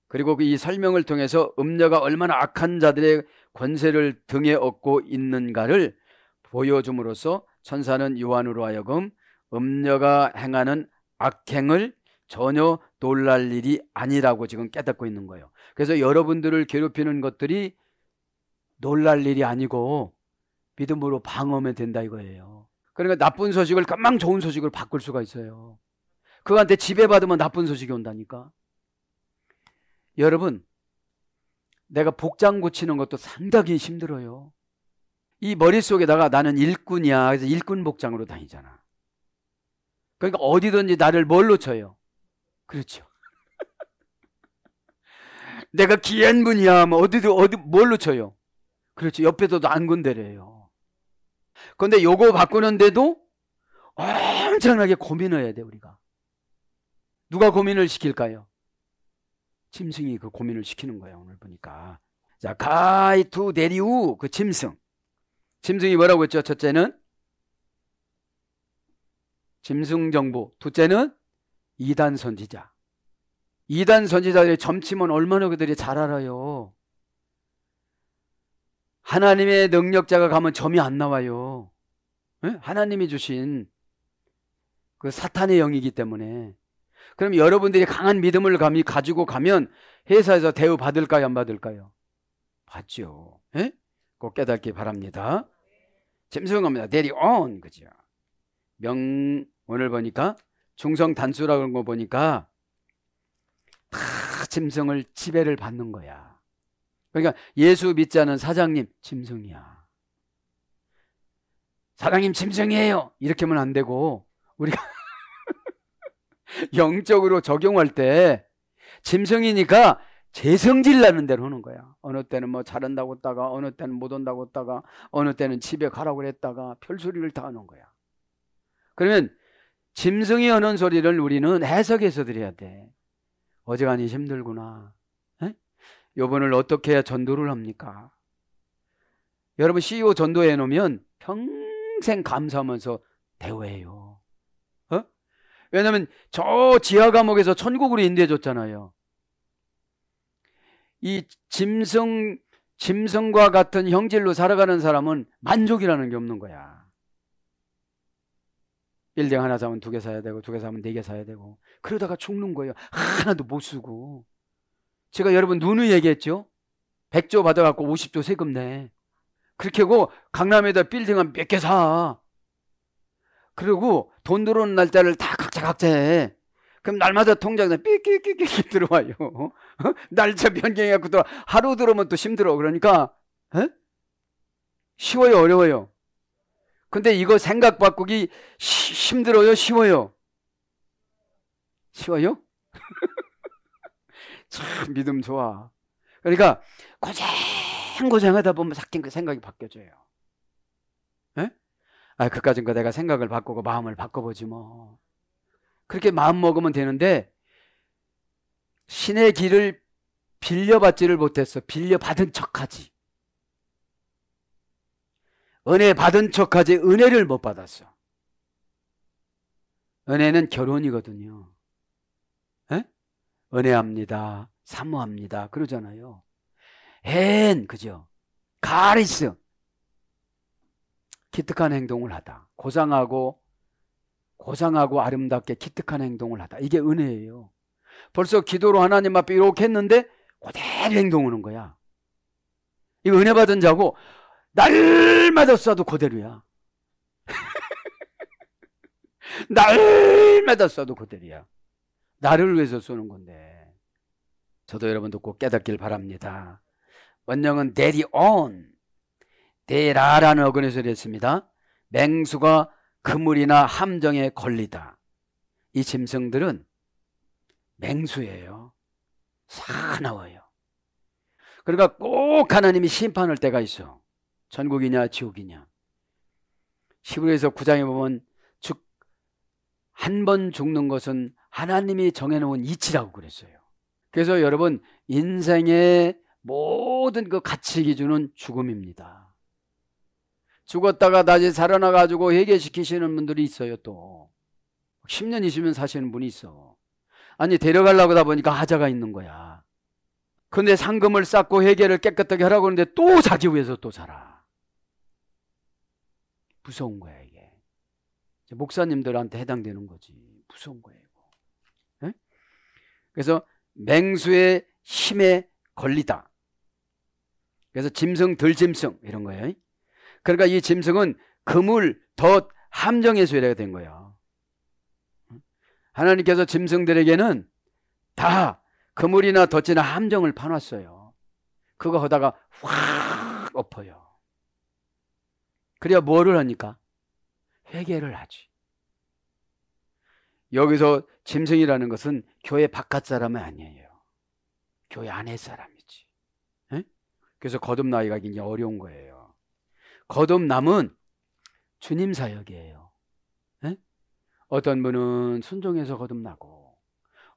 그리고 그 이 설명을 통해서 음녀가 얼마나 악한 자들의 권세를 등에 얻고 있는가를 보여줌으로써 천사는 요한으로 하여금 음녀가 행하는 악행을 전혀 놀랄 일이 아니라고 지금 깨닫고 있는 거예요. 그래서 여러분들을 괴롭히는 것들이 놀랄 일이 아니고 믿음으로 방어하면 된다 이거예요. 그러니까 나쁜 소식을 금방 좋은 소식으로 바꿀 수가 있어요. 그한테 지배받으면 나쁜 소식이 온다니까. 여러분, 내가 복장 고치는 것도 상당히 힘들어요. 이 머릿속에다가 나는 일꾼이야. 그래서 일꾼 복장으로 다니잖아. 그러니까 어디든지 나를 뭘로 쳐요? 그렇죠. 내가 기한 분이야. 뭐 어디도 어디 뭘로 쳐요? 그렇죠. 옆에서도 안군대래요. 그데 요거 바꾸는데도 엄청나게 고민해야 돼 우리가. 누가 고민을 시킬까요? 짐승이 그 고민을 시키는 거예요 오늘 보니까 자 가이투 데리우 그 짐승 짐승이 뭐라고 했죠 첫째는 짐승 정보 둘째는 이단 선지자 이단 선지자들의 점치면 얼마나 그들이 잘 알아요 하나님의 능력자가 가면 점이 안 나와요 예? 하나님이 주신 그 사탄의 영이기 때문에 그럼 여러분들이 강한 믿음을 감히 가지고 가면 회사에서 대우 받을까요? 안 받을까요? 받죠. 예? 꼭 깨닫기 바랍니다. 짐승겁니다. 대리 온 그죠? 명 오늘 보니까 중성 단수라는 거 보니까 다 짐승을 지배를 받는 거야. 그러니까 예수 믿지 않은 사장님 짐승이야. 사장님 짐승이에요. 이렇게 하면 안 되고 우리가 영적으로 적용할 때 짐승이니까 재성질 나는 대로 하는 거야. 어느 때는 뭐 잘한다고 했다가 어느 때는 못 온다고 했다가 어느 때는 집에 가라고 했다가 별소리를 다 하는 거야. 그러면 짐승이 하는 소리를 우리는 해석해서 드려야 돼. 어지간히 힘들구나. 요번을 어떻게 해야 전도를 합니까? 여러분 CEO 전도해 놓으면 평생 감사하면서 대우해요. 왜냐하면 저 지하 감옥에서 천국으로 인도해 줬잖아요. 이 짐승 짐승과 같은 형질로 살아가는 사람은 만족이라는 게 없는 거야. 일등 하나 사면 두 개 사야 되고 두 개 사면 네 개 사야 되고 그러다가 죽는 거예요. 하나도 못 쓰고. 제가 여러분 누누 얘기했죠. 100조 받아 갖고 50조 세금 내. 그렇게 하고 강남에다 빌딩 한 몇 개 사. 그리고 돈 들어오는 날짜를 다 각자 각자 해. 그럼 날마다 통장에 삐끼끼끼 들어와요. 어? 날짜 변경해갖고 또 하루 들어오면 또 힘들어. 그러니까 에? 어? 쉬워요, 어려워요. 근데 이거 생각 바꾸기 쉬, 힘들어요, 쉬워요. 쉬워요? 참 믿음 좋아. 그러니까 고생 고생하다 보면 삭힌 그 생각이 바뀌어져요. 아, 그까진 거 내가 생각을 바꾸고 마음을 바꿔보지 뭐. 그렇게 마음 먹으면 되는데 신의 길을 빌려받지를 못했어. 빌려받은 척하지. 은혜 받은 척하지 은혜를 못 받았어. 은혜는 결혼이거든요. 에? 은혜합니다. 사모합니다. 그러잖아요. 헨, 그죠? 가리스. 기특한 행동을 하다. 고상하고 고상하고 아름답게 기특한 행동을 하다. 이게 은혜예요. 벌써 기도로 하나님 앞에 이렇게 했는데 그대로 행동하는 거야. 이거 은혜 받은 자고 날마다 쏴도 그대로야. 날마다 쏴도 그대로야. 나를 위해서 쏘는 건데. 저도 여러분도 꼭 깨닫길 바랍니다. 원령은 대리 온. 때라라는 어근의 소리 했습니다. 맹수가 그물이나 함정에 걸리다. 이 짐승들은 맹수예요. 사나워요. 그러니까 꼭 하나님이 심판할 때가 있어. 전국이냐 지옥이냐. 시부에서 구장에 보면 죽한번 죽는 것은 하나님이 정해놓은 이치라고 그랬어요. 그래서 여러분 인생의 모든 그 가치 기준은 죽음입니다. 죽었다가 다시 살아나가지고 회개시키시는 분들이 있어요, 또. 10년, 2 0면 사시는 분이 있어. 아니, 데려가려고 하다 보니까 하자가 있는 거야. 근데 상금을 쌓고 회개를 깨끗하게 하라고 하는데 또 자기 위해서 또 살아. 무서운 거야, 이게. 목사님들한테 해당되는 거지. 무서운 거야, 이거. 에? 예? 그래서 맹수의 힘에 걸리다. 그래서 짐승, 덜짐승 이런 거예요. 그러니까 이 짐승은 금을 덧 함정의 소리가 된 거예요. 하나님께서 짐승들에게는 다 그물이나 덧지나 함정을 파놨어요. 그거 하다가 확 엎어요. 그래야 뭐를 하니까? 회개를 하지. 여기서 짐승이라는 것은 교회 바깥 사람은 아니에요. 교회 안의 사람이지. 에? 그래서 거듭나기가 굉장히 어려운 거예요. 거듭남은 주님 사역이에요. 에? 예? 어떤 분은 순종해서 거듭나고,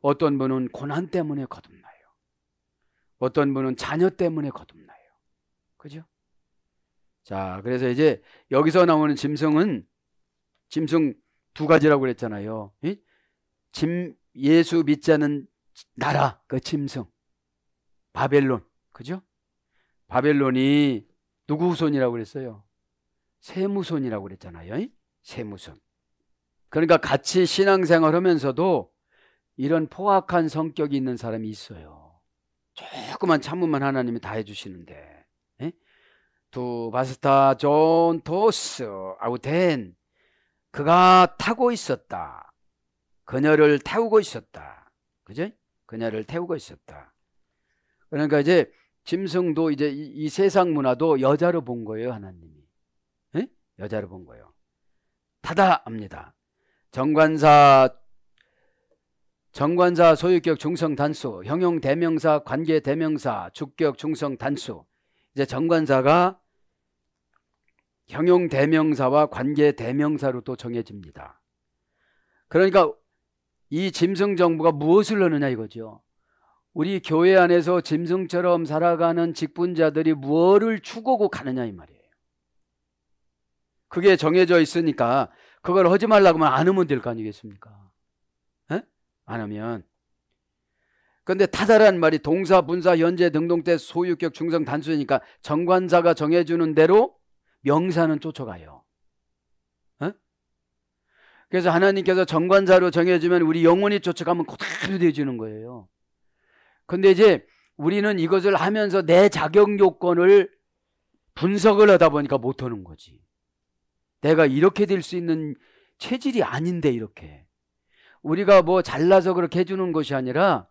어떤 분은 고난 때문에 거듭나요. 어떤 분은 자녀 때문에 거듭나요. 그죠? 자, 그래서 이제 여기서 나오는 짐승은 짐승 두 가지라고 그랬잖아요. 이? 짐 예수 믿지 않는 나라 그 짐승 바벨론 그죠? 바벨론이 누구 후손이라고 그랬어요? 세무손이라고 그랬잖아요. 세무손. 그러니까 같이 신앙생활 하면서도 이런 포악한 성격이 있는 사람이 있어요. 조그만 참으만 하나님이 다 해주시는데. 두 바스타 존 토스 아우텐 그가 타고 있었다. 그녀를 태우고 있었다. 그죠? 그녀를 태우고 있었다. 그러니까 이제 짐승도 이제 이, 이 세상 문화도 여자로 본 거예요, 하나님이. 에? 예? 여자로 본 거예요. 타다합니다. 정관사 정관사 소유격 중성 단수, 형용 대명사 관계 대명사 주격 중성 단수. 이제 정관사가 형용 대명사와 관계 대명사로 또 정해집니다. 그러니까 이 짐승 정부가 무엇을 넣느냐 이거죠. 우리 교회 안에서 짐승처럼 살아가는 직분자들이 무엇을 추구하고 가느냐 이 말이에요. 그게 정해져 있으니까 그걸 하지 말라고 하면 안 하면 될 거 아니겠습니까? 에? 안 하면 근데 타다란 말이 동사, 분사, 현재, 등동태, 소유격, 중성, 단수니까 정관사가 정해주는 대로 명사는 쫓아가요. 그래서 하나님께서 정관사로 정해주면 우리 영혼이 쫓아가면 그대로 되어지는 거예요. 근데 이제 우리는 이것을 하면서 내 자격 요건을 분석을 하다 보니까 못하는 거지. 내가 이렇게 될 수 있는 체질이 아닌데 이렇게. 우리가 뭐 잘나서 그렇게 해주는 것이 아니라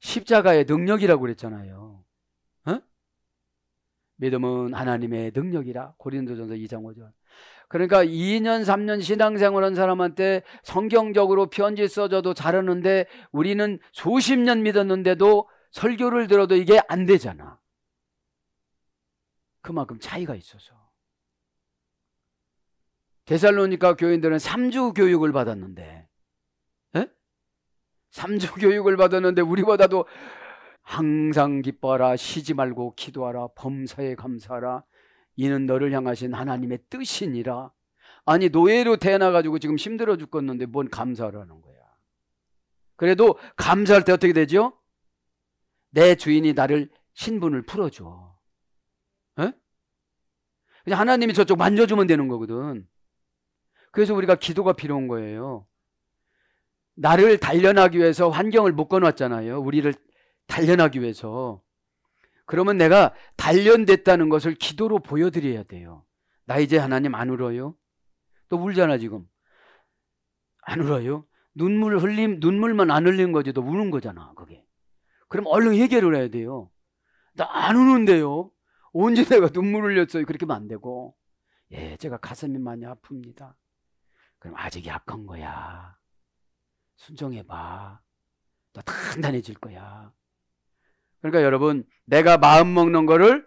십자가의 능력이라고 그랬잖아요. 어? 믿음은 하나님의 능력이라 고린도전서 2장 5절. 그러니까 2년, 3년 신앙생활한 사람한테 성경적으로 편지 써줘도 잘하는데 우리는 수십 년 믿었는데도 설교를 들어도 이게 안 되잖아. 그만큼 차이가 있어서. 데살로니카 교인들은 3주 교육을 받았는데, 에? 예? 3주 교육을 받았는데 우리보다도 항상 기뻐하라, 쉬지 말고 기도하라, 범사에 감사하라, 이는 너를 향하신 하나님의 뜻이니라. 아니 노예로 태어나가지고 지금 힘들어 죽겠는데 뭔 감사를 하는 거야. 그래도 감사할 때 어떻게 되죠? 내 주인이 나를 신분을 풀어줘. 에? 그냥 하나님이 저쪽 만져주면 되는 거거든. 그래서 우리가 기도가 필요한 거예요. 나를 단련하기 위해서 환경을 묶어놨잖아요. 우리를 단련하기 위해서. 그러면 내가 단련됐다는 것을 기도로 보여드려야 돼요. 나 이제 하나님 안 울어요? 또 울잖아, 지금. 안 울어요? 눈물 흘림, 눈물만 안 흘린 거지, 도 우는 거잖아, 그게. 그럼 얼른 해결을 해야 돼요. 나 안 우는데요? 언제 내가 눈물 흘렸어요? 그렇게 하면 안 되고. 예, 제가 가슴이 많이 아픕니다. 그럼 아직 약한 거야. 순종해봐. 너 단단해질 거야. 그러니까 여러분, 내가 마음 먹는 거를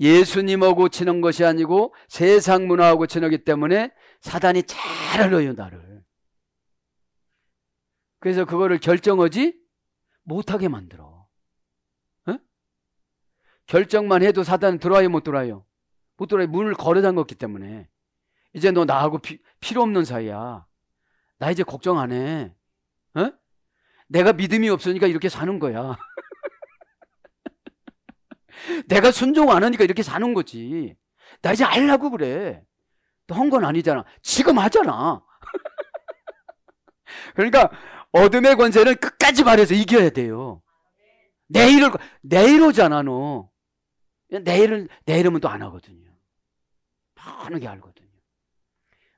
예수님하고 고치는 것이 아니고 세상 문화하고 고치기 때문에 사단이 잘 알아요, 나를. 그래서 그거를 결정하지 못하게 만들어. 에? 어? 결정만 해도 사단은 들어와요, 못 들어와요? 못 들어와요. 문을 걸어 잠궜기 때문에. 이제 너 나하고 피, 필요 없는 사이야. 나 이제 걱정 안 해. 에? 어? 내가 믿음이 없으니까 이렇게 사는 거야. 내가 순종 안 하니까 이렇게 사는 거지. 나 이제 알라고 그래. 또 한 건 아니잖아. 지금 하잖아. 그러니까 어둠의 권세는 끝까지 말해서 이겨야 돼요. 내일을 내일 오잖아 너. 내일은 내일은 또 안 하거든요. 편하게 알거든요.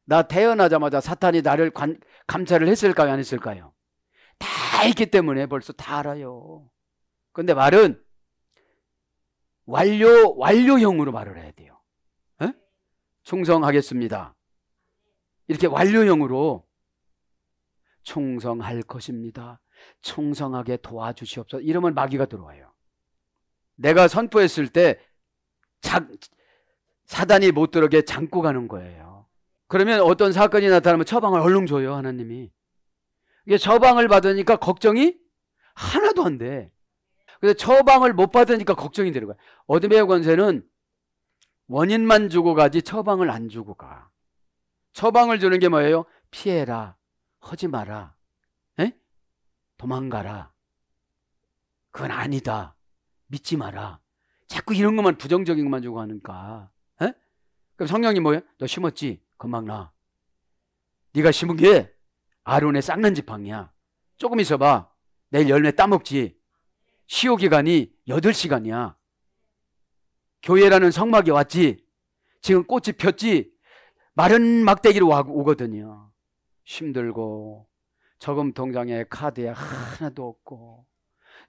나 태어나자마자 사탄이 나를 관, 감찰을 했을까요 안 했을까요? 다 있기 때문에 벌써 다 알아요. 근데 말은 완료, 완료형으로 말을 해야 돼요. 에? 충성하겠습니다. 이렇게 완료형으로 충성할 것입니다. 충성하게 도와주시옵소서. 이러면 마귀가 들어와요. 내가 선포했을 때 자, 사단이 못 들어게 잠고 가는 거예요. 그러면 어떤 사건이 나타나면 처방을 얼른 줘요, 하나님이. 이게 처방을 받으니까 걱정이 하나도 안 돼. 그래서 처방을 못 받으니까 걱정이 되는 거야. 어드메 권세는 원인만 주고 가지 처방을 안 주고 가. 처방을 주는 게 뭐예요? 피해라. 하지 마라. 에? 도망가라. 그건 아니다. 믿지 마라. 자꾸 이런 것만 부정적인 것만 주고 하니까. 에? 그럼 성령이 뭐예요? 너 심었지? 금방 나. 네가 심은 게 아론의 쌍난 지팡이야. 조금 있어봐. 내일 열매 따먹지. 시효 기간이 8시간이야. 교회라는 성막이 왔지. 지금 꽃이 폈지. 마른 막대기로 오거든요. 힘들고 저금 통장에 카드야 하나도 없고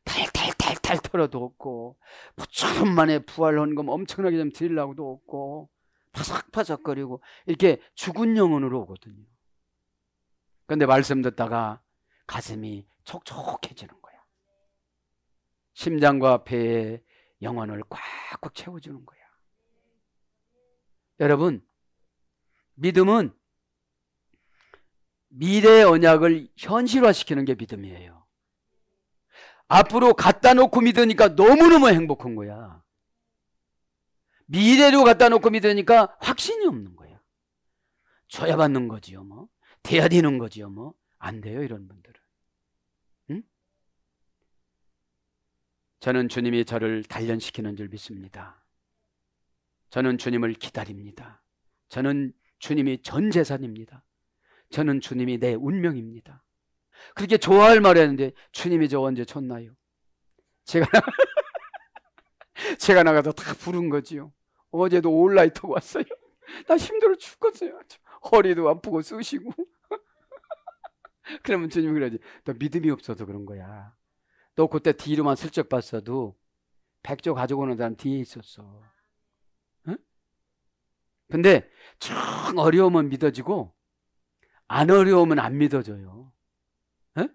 탈탈탈탈 털어도 없고 부천만에 부활 헌금 엄청나게 좀 드리려고도 없고 파삭파삭거리고 이렇게 죽은 영혼으로 오거든요. 근데 말씀 듣다가 가슴이 촉촉해지는 거예요. 심장과 폐에 영혼을 꽉꽉 채워주는 거야. 여러분, 믿음은 미래의 언약을 현실화시키는 게 믿음이에요. 앞으로 갖다 놓고 믿으니까 너무너무 행복한 거야. 미래로 갖다 놓고 믿으니까 확신이 없는 거야. 줘야 받는 거지요, 뭐. 돼야 되는 거지요, 뭐. 안 돼요, 이런 분들은. 저는 주님이 저를 단련시키는 줄 믿습니다. 저는 주님을 기다립니다. 저는 주님이 전 재산입니다. 저는 주님이 내 운명입니다. 그렇게 좋아할 말했는데 주님이 저 언제 쳤나요? 제가 제가 나가서 다 부른 거지요. 어제도 온라인 타고 왔어요. 나 힘들어 죽겠어요. 허리도 아프고 쑤시고. 그러면 주님이 그러지. 너 믿음이 없어서 그런 거야. 너 그때 뒤로만 슬쩍 봤어도 백조 가지고 오는 사람 뒤에 있었어. 응? 근데 쭉 어려우면 믿어지고 안 어려우면 안 믿어져요. 응?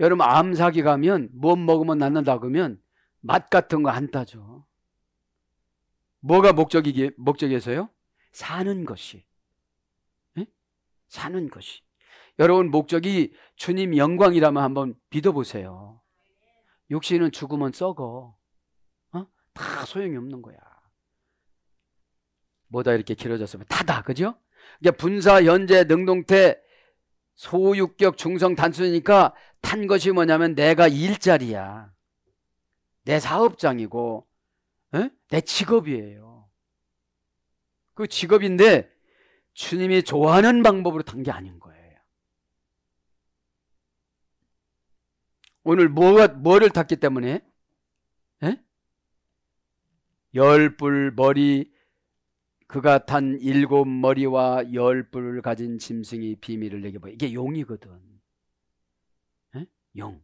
여러분 암사기 가면 뭐 먹으면 낫는다 그러면 맛 같은 거 안 따져. 뭐가 목적이 목적에서요? 사는 것이. 응? 사는 것이. 여러분 목적이 주님 영광이라면 한번 믿어보세요. 욕신은 죽으면 썩어. 어? 다 소용이 없는 거야. 뭐다 이렇게 길어졌으면 다다 그죠? 그러니까 분사, 연재, 능동태, 소육격, 중성, 단순이니까 탄 것이 뭐냐면 내가 일자리야. 내 사업장이고 에? 어? 내 직업이에요. 그 직업인데 주님이 좋아하는 방법으로 단게 아닌 거야. 오늘 뭐 뭐를 탔기 때문에? 에? 예? 열불 머리, 그가 탄 일곱 머리와 열 뿔을 가진 짐승이 비밀을 내게 보여. 이게 용이거든. 에? 예? 용.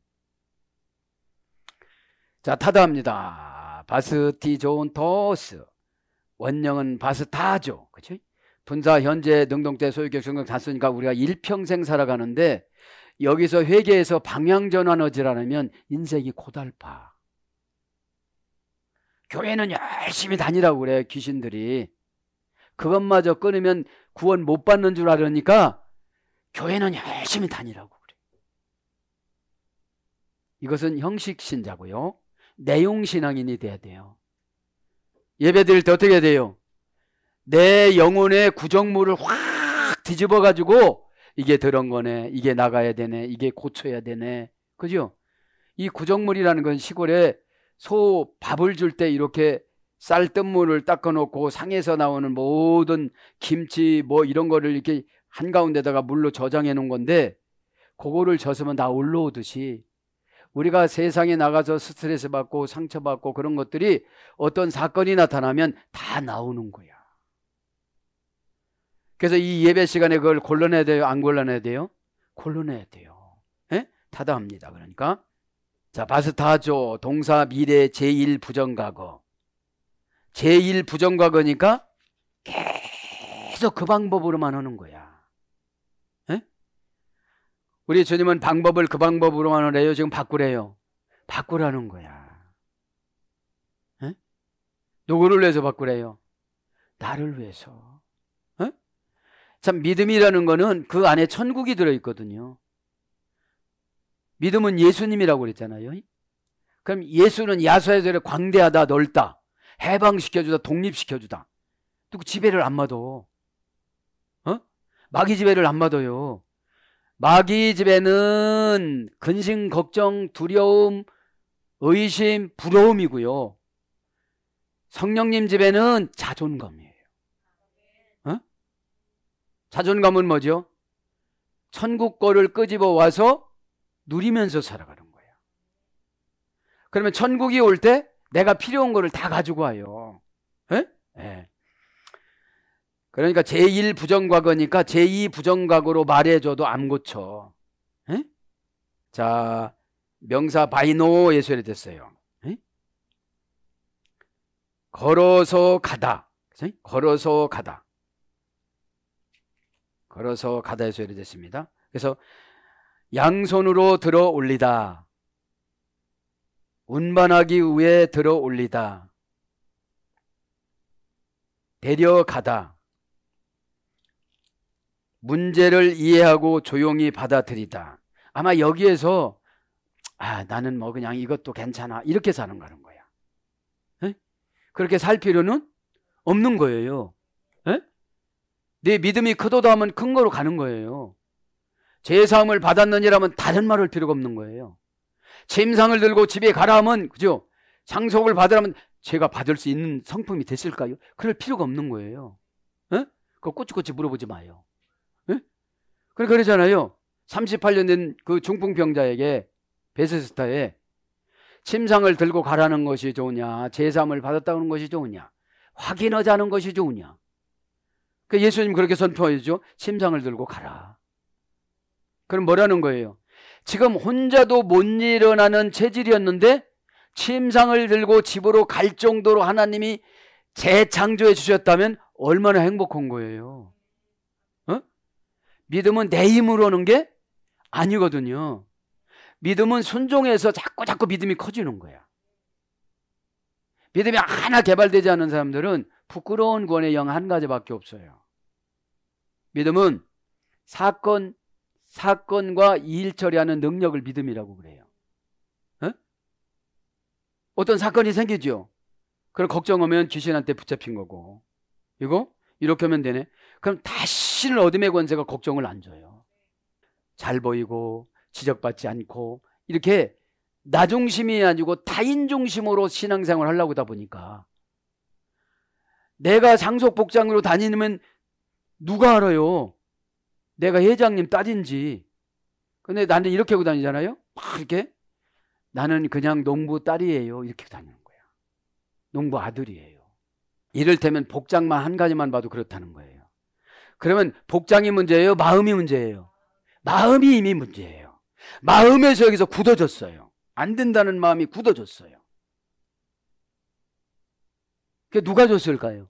자, 타다합니다. 바스티 좋은 토스 원령은 바스타죠. 그치? 분사, 현재, 능동태, 소유격, 정정 다 쓰니까 우리가 일평생 살아가는데 여기서 회개해서 방향 전환하지 않으면 인생이 고달파. 교회는 열심히 다니라고 그래 귀신들이. 그것마저 끊으면 구원 못 받는 줄 알으니까 교회는 열심히 다니라고 그래. 이것은 형식 신자고요. 내용 신앙인이 돼야 돼요. 예배 드릴 때 어떻게 돼요? 내 영혼의 구정물을 확 뒤집어 가지고 이게 들은 거네. 이게 나가야 되네. 이게 고쳐야 되네. 그죠? 이 구정물이라는 건 시골에 소 밥을 줄 때 이렇게 쌀뜨물을 닦아놓고 상에서 나오는 모든 김치 뭐 이런 거를 이렇게 한가운데다가 물로 저장해 놓은 건데 그거를 젖으면 다 올라오듯이 우리가 세상에 나가서 스트레스 받고 상처받고 그런 것들이 어떤 사건이 나타나면 다 나오는 거야. 그래서 이 예배 시간에 그걸 골라내야 돼요? 안 골라내야 돼요? 골라내야 돼요. 예? 타당합니다 그러니까. 자, 바스타조, 동사 미래 제1부정과거. 제1부정과거니까 계속 그 방법으로만 하는 거야. 예? 우리 주님은 방법을 그 방법으로만 하래요? 지금 바꾸래요? 바꾸라는 거야. 예? 누구를 위해서 바꾸래요? 나를 위해서. 참 믿음이라는 거는 그 안에 천국이 들어있거든요. 믿음은 예수님이라고 그랬잖아요. 그럼 예수는 야수야절에 광대하다 넓다. 해방시켜주다 독립시켜주다. 또 그 지배를 안 받아. 어? 마귀 지배를 안 받아요. 마귀 지배는 근심, 걱정, 두려움, 의심, 부러움이고요. 성령님 지배는 자존감이에요. 자존감은 뭐죠? 천국 거를 끄집어 와서 누리면서 살아가는 거예요. 그러면 천국이 올 때 내가 필요한 거를 다 가지고 와요. 에? 예? 에. 예. 그러니까 제1 부정과거니까 제2 부정과거로 말해줘도 안 고쳐. 에? 예? 자, 명사 바이노 예술이 됐어요. 에? 걸어서 가다. 걸어서 가다. 걸어서 가다에서 이래됐습니다. 그래서 양손으로 들어 올리다. 운반하기 위해 들어 올리다. 데려가다. 문제를 이해하고 조용히 받아들이다. 아마 여기에서 아, 나는 뭐 그냥 이것도 괜찮아. 이렇게 사는 거는 거야. 에? 그렇게 살 필요는 없는 거예요. 에? 내 네 믿음이 크도다 하면 큰거로 가는 거예요. 제사함을 받았느니라면 다른 말을 필요가 없는 거예요. 침상을 들고 집에 가라 하면 그죠? 장속을 받으라면 제가 받을 수 있는 성품이 됐을까요? 그럴 필요가 없는 거예요. 에? 그거 꼬치꼬치 물어보지 마요. 그래 그러잖아요. 38년 된그 중풍병자에게 베세스타에 침상을 들고 가라는 것이 좋으냐, 제삼을 받았다는 것이 좋으냐, 확인하자는 것이 좋으냐. 그 예수님 그렇게 선포하죠. 심상을 들고 가라. 그럼 뭐라는 거예요? 지금 혼자도 못 일어나는 체질이었는데 침상을 들고 집으로 갈 정도로 하나님이 재창조해 주셨다면 얼마나 행복한 거예요. 어? 믿음은 내 힘으로 하는 게 아니거든요. 믿음은 순종해서 자꾸 자꾸 믿음이 커지는 거야. 믿음이 하나 개발되지 않은 사람들은 부끄러운 권의 영 한 가지밖에 없어요. 믿음은 사건, 사건과 이일 처리하는 능력을 믿음이라고 그래요. 어? 어떤 사건이 생기죠. 그럼 걱정하면 귀신한테 붙잡힌 거고. 이거? 이렇게 하면 되네. 그럼 다시는 어둠의 권세가 걱정을 안 줘요. 잘 보이고, 지적받지 않고, 이렇게 나중심이 아니고 타인중심으로 신앙생활 하려고 하다 보니까 내가 상속복장으로 다니면 누가 알아요? 내가 회장님 딸인지. 근데 나는 이렇게 하고 다니잖아요? 막 이렇게. 나는 그냥 농부 딸이에요. 이렇게 다니는 거야. 농부 아들이에요. 이를테면 복장만 한 가지만 봐도 그렇다는 거예요. 그러면 복장이 문제예요? 마음이 문제예요? 마음이 이미 문제예요. 마음에서 여기서 굳어졌어요. 안 된다는 마음이 굳어졌어요. 그게 누가 줬을까요?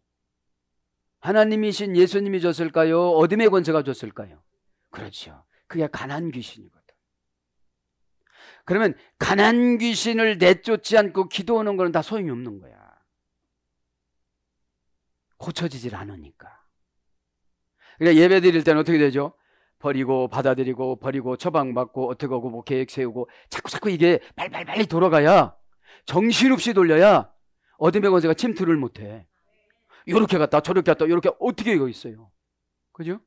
하나님이신 예수님이 줬을까요? 어둠의 권세가 줬을까요? 그렇죠. 그게 가난 귀신이거든. 그러면 가난 귀신을 내쫓지 않고 기도하는 거는 다 소용이 없는 거야. 고쳐지질 않으니까. 그러니까 예배 드릴 때는 어떻게 되죠? 버리고 받아들이고 버리고 처방받고 어떻게 하고 뭐 계획 세우고 자꾸 자꾸 이게 빨리빨리 빨리 돌아가야 정신없이 돌려야 어둠의 권세가 침투를 못해. 이렇게 갔다 저렇게 갔다 이렇게 어떻게 이거 있어요. 그죠?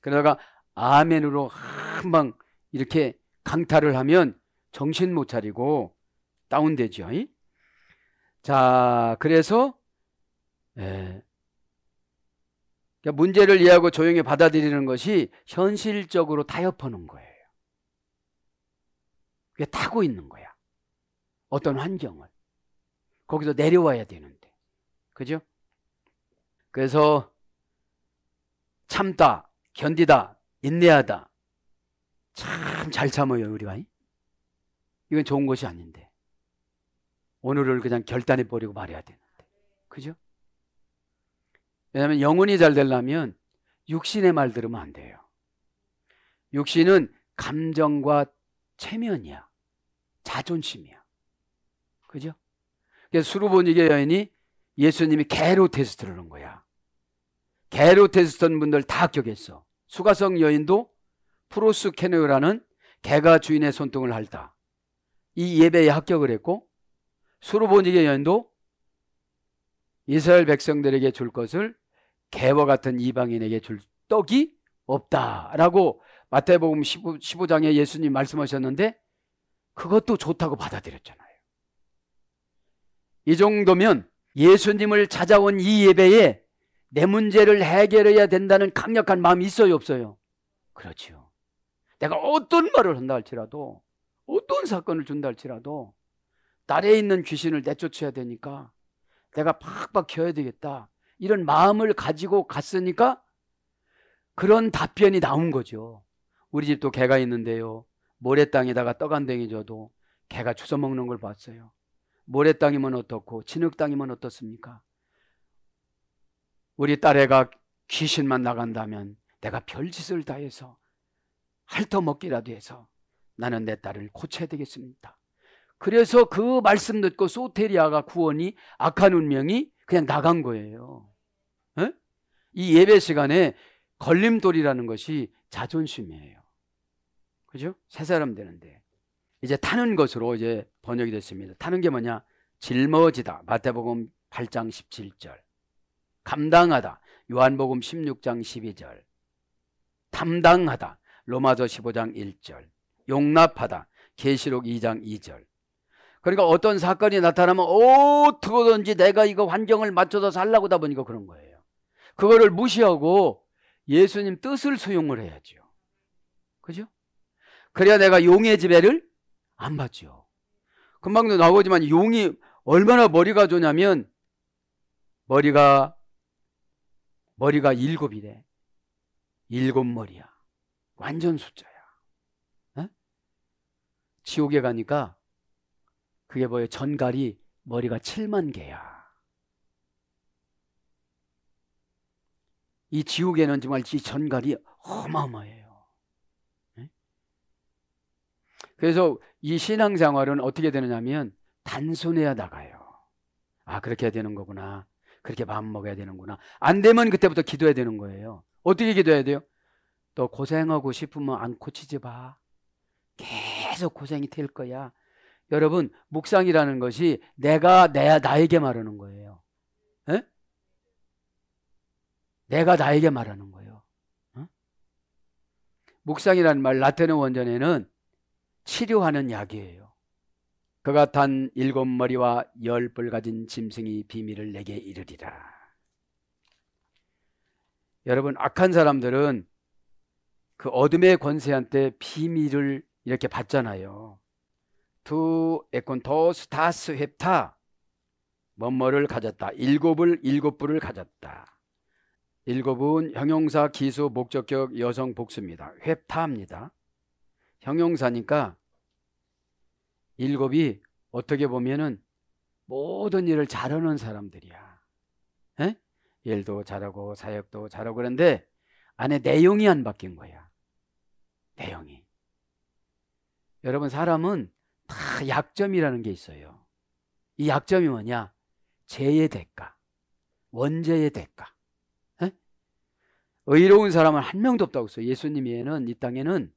그러다가 아멘으로 한 방 이렇게 강타를 하면 정신 못 차리고 다운되죠. 자, 그래서 예. 그러니까 문제를 이해하고 조용히 받아들이는 것이 현실적으로 타협하는 거예요. 그게 타고 있는 거야. 어떤 환경을. 거기서 내려와야 되는데. 그죠? 그래서 참다, 견디다, 인내하다. 참 잘 참아요, 우리가. 이건 좋은 것이 아닌데. 오늘을 그냥 결단해 버리고 말해야 되는데. 그죠? 왜냐하면 영혼이 잘 되려면 육신의 말 들으면 안 돼요. 육신은 감정과 체면이야. 자존심이야. 그죠? 그래서 수로본이게 여인이 예수님이 개로 테스트를 한 거야. 개로 테스트한 분들 다 합격했어. 수가성 여인도 프로스 케네오라는 개가 주인의 손등을 핥다. 이 예배에 합격을 했고 수로보니게 여인도 이스라엘 백성들에게 줄 것을 개와 같은 이방인에게 줄 떡이 없다라고 마태복음 15, 15장에 예수님 말씀하셨는데 그것도 좋다고 받아들였잖아요. 이 정도면 예수님을 찾아온 이 예배에 내 문제를 해결해야 된다는 강력한 마음이 있어요 없어요? 그렇지 내가 어떤 말을 한다 할지라도 어떤 사건을 준다 할지라도 딸에 있는 귀신을 내쫓아야 되니까 내가 팍팍 켜야 되겠다 이런 마음을 가지고 갔으니까 그런 답변이 나온 거죠 우리 집도 개가 있는데요 모래땅에다가 떡한 댕이 줘도 개가 주워 먹는 걸 봤어요 모래땅이면 어떻고 진흙땅이면 어떻습니까? 우리 딸애가 귀신만 나간다면 내가 별짓을 다해서 핥어먹기라도 해서 나는 내 딸을 고쳐야 되겠습니다. 그래서 그 말씀 듣고 소테리아가 구원이 악한 운명이 그냥 나간 거예요. 에? 이 예배 시간에 걸림돌이라는 것이 자존심이에요. 그죠? 새 사람 되는데. 이제 타는 것으로 이제 번역이 됐습니다. 타는 게 뭐냐? 짊어지다. 마태복음 8장 17절. 감당하다. 요한복음 16장 12절. 담당하다. 로마서 15장 1절. 용납하다. 계시록 2장 2절. 그러니까 어떤 사건이 나타나면 어떻게든지 내가 이거 환경을 맞춰서 살라고 다 보니까 그런 거예요. 그거를 무시하고 예수님 뜻을 수용을 해야죠. 그죠? 그래야 내가 용의 지배를 안 받죠. 금방도 나오지만 용이 얼마나 머리가 좋냐면 머리가 머리가 일곱이래. 일곱 머리야. 완전 숫자야. 에? 지옥에 가니까 그게 뭐예요? 전갈이 머리가 7만 개야. 이 지옥에는 정말 이 전갈이 어마어마해. 그래서 이 신앙 생활은 어떻게 되느냐면 단순해야 나가요. 아, 그렇게 해야 되는 거구나. 그렇게 마음 먹어야 되는구나. 안 되면 그때부터 기도해야 되는 거예요. 어떻게 기도해야 돼요? 너 고생하고 싶으면 안 고치지 마. 계속 고생이 될 거야. 여러분, 묵상이라는 것이 내가 내 나에게 말하는 거예요. 에? 내가 나에게 말하는 거예요. 어? 묵상이라는 말라테어 원전에는 치료하는 약이에요. 그가 탄 일곱 머리와 열뿔 가진 짐승이 비밀을 내게 이르리라. 여러분 악한 사람들은 그 어둠의 권세한테 비밀을 이렇게 받잖아요. 두 에콘토스 다스 헵타 먼머를 가졌다. 일곱을 일곱 부를 가졌다. 일곱은 형용사 기수 목적격 여성 복수입니다. 헵타입니다. 형용사니까 일곱이 어떻게 보면은 모든 일을 잘하는 사람들이야. 에? 일도 잘하고 사역도 잘하고 그런데 안에 내용이 안 바뀐 거야. 내용이. 여러분 사람은 다 약점이라는 게 있어요. 이 약점이 뭐냐? 죄의 대가, 원죄의 대가. 에? 의로운 사람은 한 명도 없다고 써요. 예수님 외에는 이 땅에는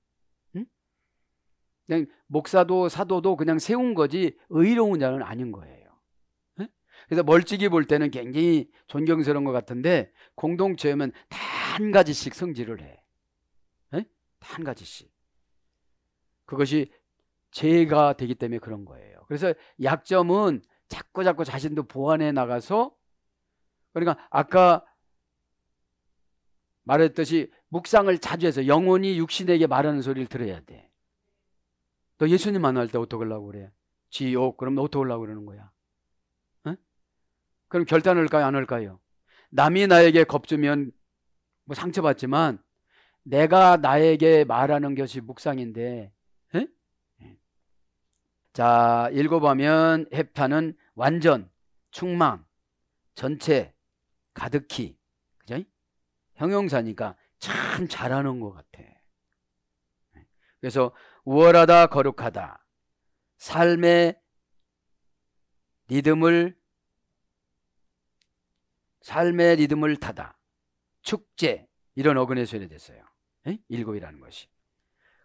그냥 목사도 사도도 그냥 세운 거지 의로운 자는 아닌 거예요. 그래서 멀찍이 볼 때는 굉장히 존경스러운 것 같은데 공동체면 다한 가지씩 성질을 해. 다 한 가지씩. 그것이 죄가 되기 때문에 그런 거예요. 그래서 약점은 자꾸 자꾸 자신도 보완해 나가서 그러니까 아까 말했듯이 묵상을 자주 해서 영혼이 육신에게 말하는 소리를 들어야 돼. 너 그 예수님 만날 때 어떡하려고 그래? 지옥. 그럼 너 어떡하려고 그러는 거야? 응? 어? 그럼 결단을까요? 안 할까요? 남이 나에게 겁주면 뭐 상처받지만 내가 나에게 말하는 것이 묵상인데 에? 어? 예. 자 읽어보면 해파는 완전, 충만, 전체, 가득히 그죠? 형용사니까 참 잘하는 것 같아 예. 그래서 우월하다 거룩하다 삶의 리듬을 삶의 리듬을 타다 축제 이런 어근의 소리 됐어요 에? 예? 일곱이라는 것이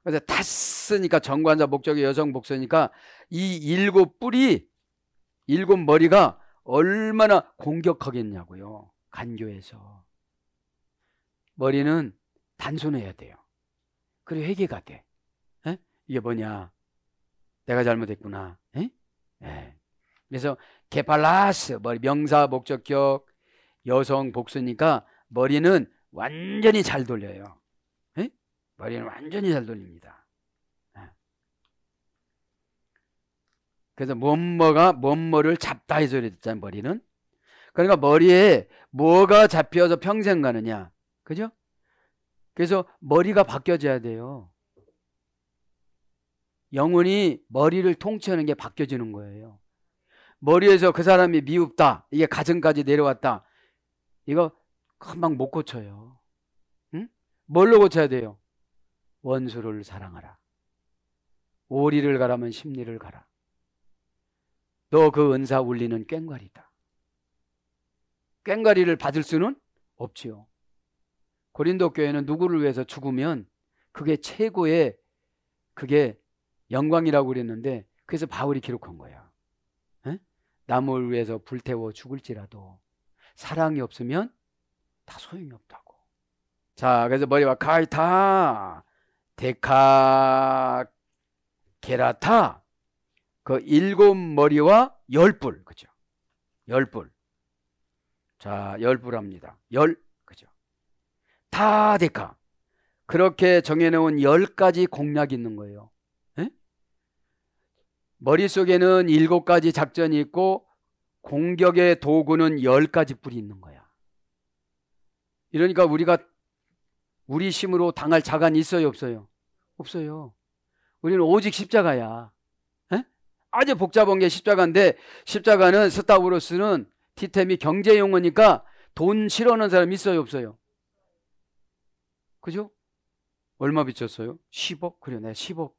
그래서 탔으니까 정관자 목적이 여성 목소니까 이 일곱 뿔이 일곱 머리가 얼마나 공격하겠냐고요 간교에서 머리는 단순해야 돼요 그리고 회개가 돼 이게 뭐냐? 내가 잘못했구나. 에? 에. 예. 그래서 케팔라스 머리 명사 목적격 여성 복수니까 머리는 완전히 잘 돌려요. 에? 머리는 완전히 잘 돌립니다. 에. 예. 그래서 몸머가 몸머를 잡다 해서 그랬잖아요. 머리는. 그러니까 머리에 뭐가 잡혀서 평생 가느냐. 그죠? 그래서 머리가 바뀌어져야 돼요. 영혼이 머리를 통치하는 게 바뀌어지는 거예요. 머리에서 그 사람이 미흡다. 이게 가슴까지 내려왔다. 이거 금방 못 고쳐요. 응? 뭘로 고쳐야 돼요? 원수를 사랑하라. 오리를 가라면 심리를 가라. 너 그 은사 울리는 꽹과리다. 꽹과리를 받을 수는 없지요. 고린도 교회는 누구를 위해서 죽으면 그게 최고의 그게 영광이라고 그랬는데 그래서 바울이 기록한 거예요. 에? 남을 위해서 불태워 죽을지라도 사랑이 없으면 다 소용이 없다고. 자, 그래서 머리와 카이타, 데카, 게라타, 그 일곱 머리와 열 뿔, 그죠? 열 뿔. 자, 열 뿔합니다. 열, 그죠? 다 데카. 그렇게 정해놓은 열 가지 공략이 있는 거예요. 머릿속에는 일곱 가지 작전이 있고 공격의 도구는 열 가지 뿔이 있는 거야. 이러니까 우리가 우리 힘으로 당할 자간이 있어요, 없어요? 없어요. 우리는 오직 십자가야. 에? 아주 복잡한 게 십자가인데 십자가는 스타브로스는 티템이 경제 용어니까 돈 싫어하는 사람 있어요, 없어요? 그죠? 얼마 비쳤어요? 10억? 그래, 내가 10억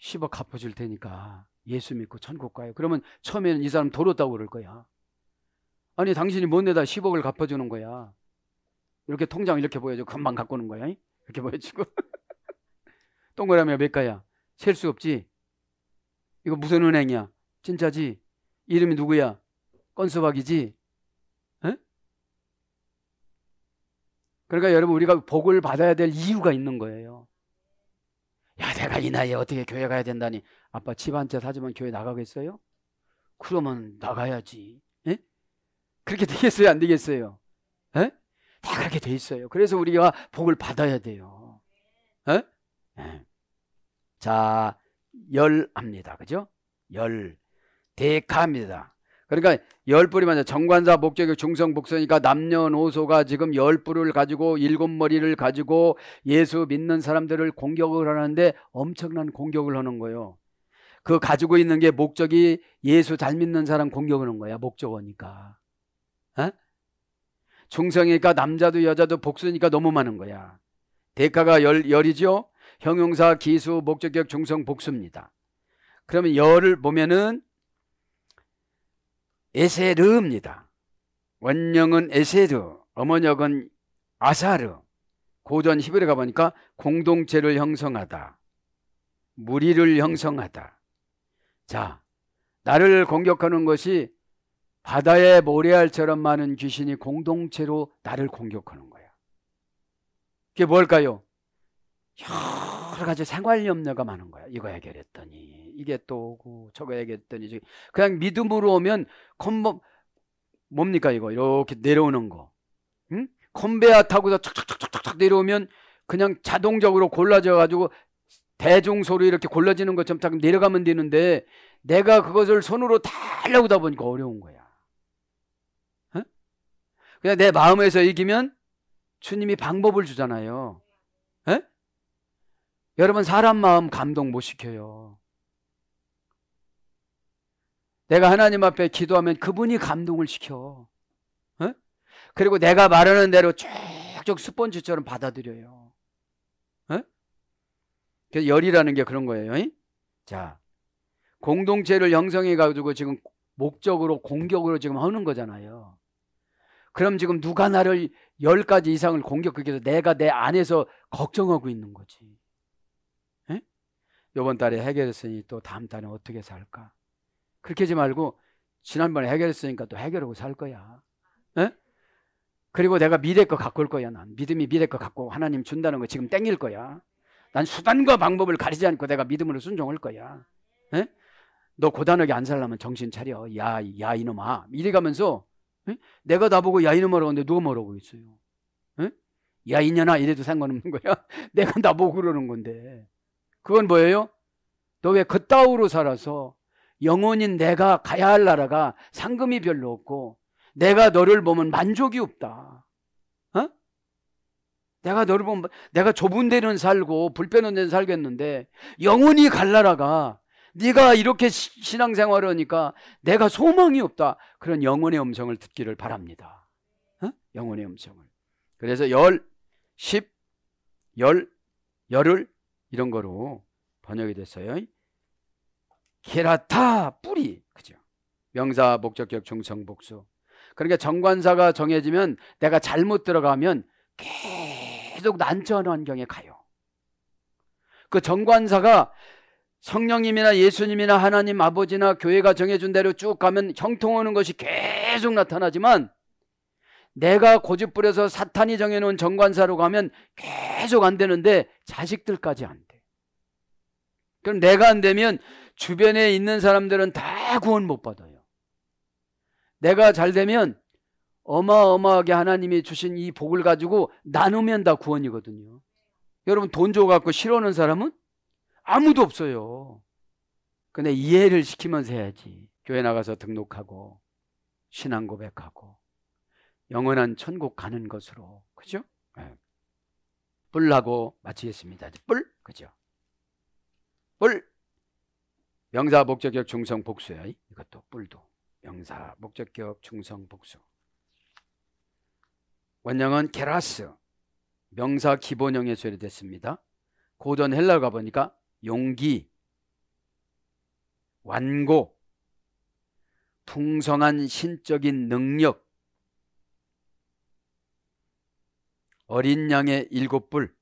10억 갚아줄 테니까 예수 믿고 천국 가요. 그러면 처음에는 이 사람 돌았다고 그럴 거야. 아니 당신이 뭔 데다 10억을 갚아주는 거야. 이렇게 통장 이렇게 보여줘. 금방 갖고 오는 거야. 이렇게 보여주고. 동그라미가 몇 가야? 셀 수 없지? 이거 무슨 은행이야? 진짜지? 이름이 누구야? 건수박이지? 에? 그러니까 여러분 우리가 복을 받아야 될 이유가 있는 거예요. 야 내가 이 나이에 어떻게 교회 가야 된다니 아빠 집한채 사주면 교회 나가겠어요? 그러면 나가야지 에? 예? 그렇게 되겠어요 안 되겠어요? 에? 예? 다 그렇게 돼 있어요 그래서 우리가 복을 받아야 돼요 에? 예? 에. 자 열합니다 그죠? 열 대가입니다 그러니까 열 뿌리 맞아 정관사 목적의 중성 복수니까 남녀노소가 지금 열 뿌리를 가지고 일곱 머리를 가지고 예수 믿는 사람들을 공격을 하는데 엄청난 공격을 하는 거예요. 그 가지고 있는 게 목적이 예수 잘 믿는 사람 공격하는 거야 목적어니까. 어? 중성이니까 남자도 여자도 복수니까 너무 많은 거야. 대가가 열, 열이죠. 형용사 기수 목적격 중성 복수입니다. 그러면 열을 보면은 에세르입니다. 원령은 에세르, 어머역은 아사르. 고전 히브리가 보니까 공동체를 형성하다. 무리를 형성하다. 자, 나를 공격하는 것이 바다의 모래알처럼 많은 귀신이 공동체로 나를 공격하는 거야. 그게 뭘까요? 여러 가지 생활 염려가 많은 거야. 이거 해결했더니 이게 또 오고 저거 얘기했더니 그냥 믿음으로 오면 컨범 뭡니까 이거 이렇게 내려오는 거 응? 컨베아 타고서 척척척척척 내려오면 그냥 자동적으로 골라져 가지고 대중소로 이렇게 골라지는 것처럼 딱 내려가면 되는데 내가 그것을 손으로 다 하려고다 보니까 어려운 거야 응? 그냥 내 마음에서 이기면 주님이 방법을 주잖아요 에? 여러분 사람 마음 감동 못 시켜요 내가 하나님 앞에 기도하면 그분이 감동을 시켜. 에? 그리고 내가 말하는 대로 쭉쭉 스펀지처럼 받아들여요. 에? 그래서 열이라는 게 그런 거예요. 에? 자, 공동체를 형성해 가지고 지금 목적으로 공격으로 지금 하는 거잖아요. 그럼 지금 누가 나를 열 가지 이상을 공격해서 내가 내 안에서 걱정하고 있는 거지. 요번 달에 해결했으니 또 다음 달에 어떻게 살까? 그렇게 하지 말고 지난번에 해결했으니까 또 해결하고 살 거야. 에? 예? 그리고 내가 미래 거 갖고 올 거야. 난 믿음이 미래 거 갖고 하나님 준다는 거 지금 땡길 거야. 난 수단과 방법을 가리지 않고 내가 믿음으로 순종할 거야. 에? 예? 너 고단하게 안 살라면 정신 차려. 야, 야 이놈아. 이래 가면서 에? 예? 내가 나보고 야 이놈아라고 는데 누가 뭐라고 있어요? 야 이년아 이래도 상관없는 거야. 내가 나보고 그러는 건데. 그건 뭐예요? 너 왜 그따위로 살아서 영혼인 내가 가야 할 나라가 상금이 별로 없고 내가 너를 보면 만족이 없다. 어? 내가 너를 보면 내가 좁은 데는 살고 불편한 데는 살겠는데 영혼이 갈 나라가 네가 이렇게 신앙생활을 하니까 내가 소망이 없다. 그런 영혼의 음성을 듣기를 바랍니다. 어? 영혼의 음성을. 그래서 열, 십, 열, 열을 이런 거로 번역이 됐어요. 게라타 뿌리 그죠? 명사 목적격 중성 복수. 그러니까 정관사가 정해지면 내가 잘못 들어가면 계속 난처한 환경에 가요. 그 정관사가 성령님이나 예수님이나 하나님 아버지나 교회가 정해준 대로 쭉 가면 형통하는 것이 계속 나타나지만 내가 고집부려서 사탄이 정해놓은 정관사로 가면 계속 안 되는데 자식들까지 안 돼. 그럼 내가 안 되면 주변에 있는 사람들은 다 구원 못 받아요. 내가 잘 되면 어마어마하게 하나님이 주신 이 복을 가지고 나누면 다 구원이거든요. 여러분 돈 줘갖고 싫어하는 사람은 아무도 없어요. 근데 이해를 시키면서 해야지. 교회 나가서 등록하고 신앙 고백하고 영원한 천국 가는 것으로 그죠? 네. 예. 뿔라고 마치겠습니다. 뿔 그죠? 뿔 명사 목적격 중성 복수야. 이것도 뿔도. 명사 목적격 중성 복수. 원형은 게라스. 명사 기본형에 처리됐습니다. 고전 헬라 가보니까 용기, 완고, 풍성한 신적인 능력, 어린 양의 일곱 불,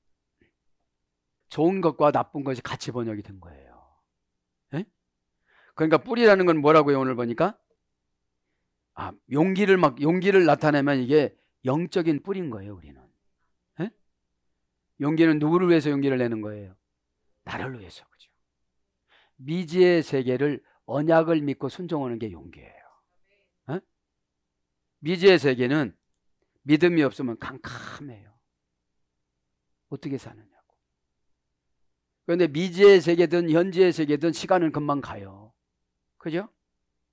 좋은 것과 나쁜 것이 같이 번역이 된 거예요. 그러니까 뿌리라는 건 뭐라고요? 오늘 보니까 아, 용기를 막 용기를 나타내면 이게 영적인 뿌린 거예요, 우리는. 에? 예? 용기는 누구를 위해서 용기를 내는 거예요? 나를 위해서 그죠. 미지의 세계를 언약을 믿고 순종하는 게 용기예요. 에? 예? 미지의 세계는 믿음이 없으면 캄캄해요. 어떻게 사느냐고. 그런데 미지의 세계든 현지의 세계든 시간은 금방 가요. 그죠?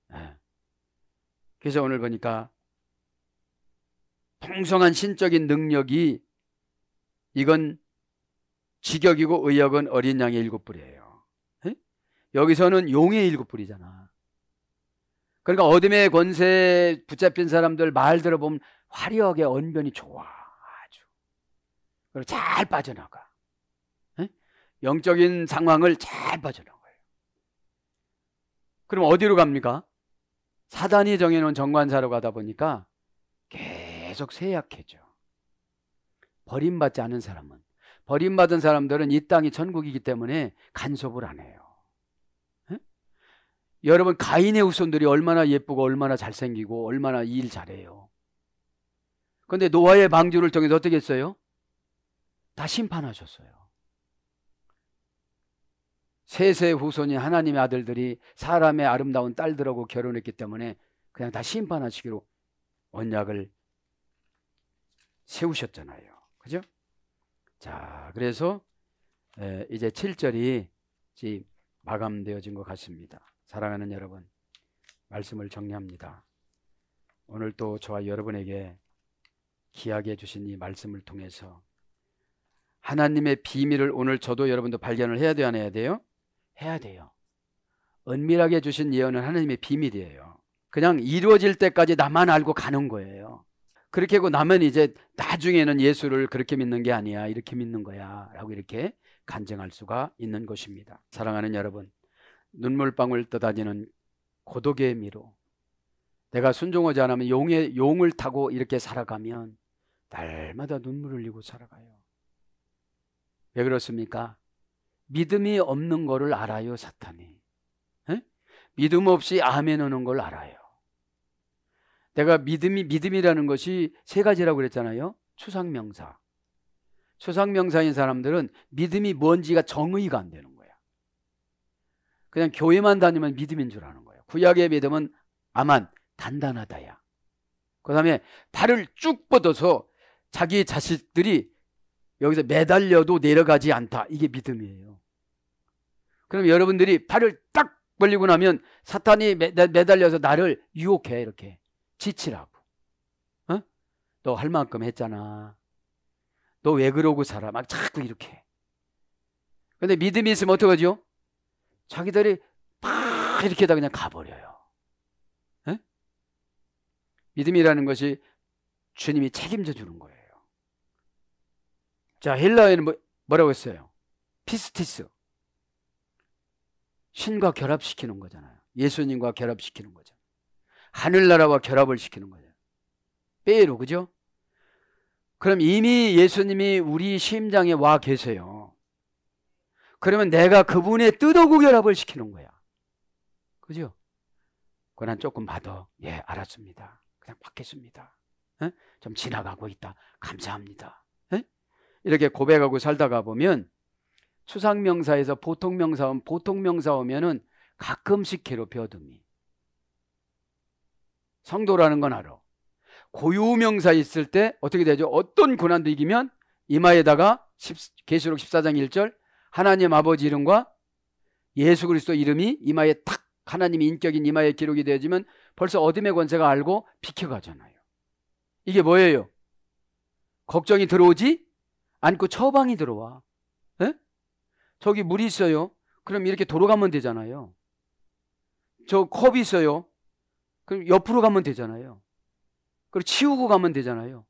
네. 그래서 오늘 보니까 풍성한 신적인 능력이 이건 직역이고 의역은 어린 양의 일곱 뿌리예요. 네? 여기서는 용의 일곱 뿌리잖아. 그러니까 어둠의 권세에 붙잡힌 사람들 말 들어보면 화려하게 언변이 좋아. 아주. 그리고 잘 빠져나가. 네? 영적인 상황을 잘 빠져나가. 그럼 어디로 갑니까? 사단이 정해놓은 정관사로 가다 보니까 계속 쇠약해져. 버림받지 않은 사람은 버림받은 사람들은 이 땅이 천국이기 때문에 간섭을 안 해요. 에? 여러분 가인의 후손들이 얼마나 예쁘고 얼마나 잘생기고 얼마나 일 잘해요. 근데 노아의 방주를 통해서 어떻게 했어요? 다 심판하셨어요. 세세 후손이 하나님의 아들들이 사람의 아름다운 딸들하고 결혼했기 때문에 그냥 다 심판하시기로 언약을 세우셨잖아요. 그죠? 자, 그래서 이제 7절이 마감되어진 것 같습니다. 사랑하는 여러분, 말씀을 정리합니다. 오늘 또 저와 여러분에게 기약해 주신 이 말씀을 통해서 하나님의 비밀을 오늘 저도 여러분도 발견을 해야 돼야 돼요. 해야 돼요. 은밀하게 주신 예언은 하나님의 비밀이에요. 그냥 이루어질 때까지 나만 알고 가는 거예요. 그렇게 하고 나면 이제 나중에는 예수를 그렇게 믿는 게 아니야. 이렇게 믿는 거야. 라고 이렇게 간증할 수가 있는 것입니다. 사랑하는 여러분, 눈물방울 떠다니는 고독의 미로. 내가 순종하지 않으면 용의, 용을 타고 이렇게 살아가면 날마다 눈물을 흘리고 살아가요. 왜 그렇습니까? 믿음이 없는 거를 알아요, 사탄이. 에? 믿음 없이 아멘 하는 걸 알아요. 내가 믿음이 믿음이라는 것이 세 가지라고 그랬잖아요. 추상명사. 추상명사인 사람들은 믿음이 뭔지가 정의가 안 되는 거야. 그냥 교회만 다니면 믿음인 줄 아는 거야. 구약의 믿음은 아만 단단하다야. 그다음에 발을 쭉 뻗어서 자기 자식들이 여기서 매달려도 내려가지 않다. 이게 믿음이에요. 그럼 여러분들이 팔을 딱 벌리고 나면 사탄이 매달려서 나를 유혹해 이렇게 지치라고. 어? 너할 만큼 했잖아. 너 왜 그러고 살아? 막 자꾸 이렇게. 근데 믿음이 있으면 어떡하죠? 자기들이 팍 이렇게 다 그냥 가버려요. 에? 어? 믿음이라는 것이 주님이 책임져 주는 거예요. 자, 헬라어에는 뭐, 뭐라고 했어요? 피스티스. 신과 결합시키는 거잖아요. 예수님과 결합시키는 거죠. 하늘나라와 결합을 시키는 거죠. 빼로, 그죠? 그럼 이미 예수님이 우리 심장에 와 계세요. 그러면 내가 그분의 뜻하고 결합을 시키는 거야. 그죠? 그난 조금 받아. 예, 알았습니다. 그냥 받겠습니다. 좀 지나가고 있다. 감사합니다. 이렇게 고백하고 살다가 보면 추상명사에서 보통명사 오면 보통명사 오면은 가끔씩 괴롭혀둠이 성도라는 건 알아 고유명사 있을 때 어떻게 되죠? 어떤 고난도 이기면 이마에다가 계시록 14장 1절 하나님 아버지 이름과 예수 그리스도 이름이 이마에 탁 하나님의 인격인 이마에 기록이 되어지면 벌써 어둠의 권세가 알고 비켜가잖아요. 이게 뭐예요? 걱정이 들어오지 안고 그 처방이 들어와. 에? 예? 저기 물이 있어요. 그럼 이렇게 도로 가면 되잖아요. 저 컵이 있어요. 그럼 옆으로 가면 되잖아요. 그리고 치우고 가면 되잖아요.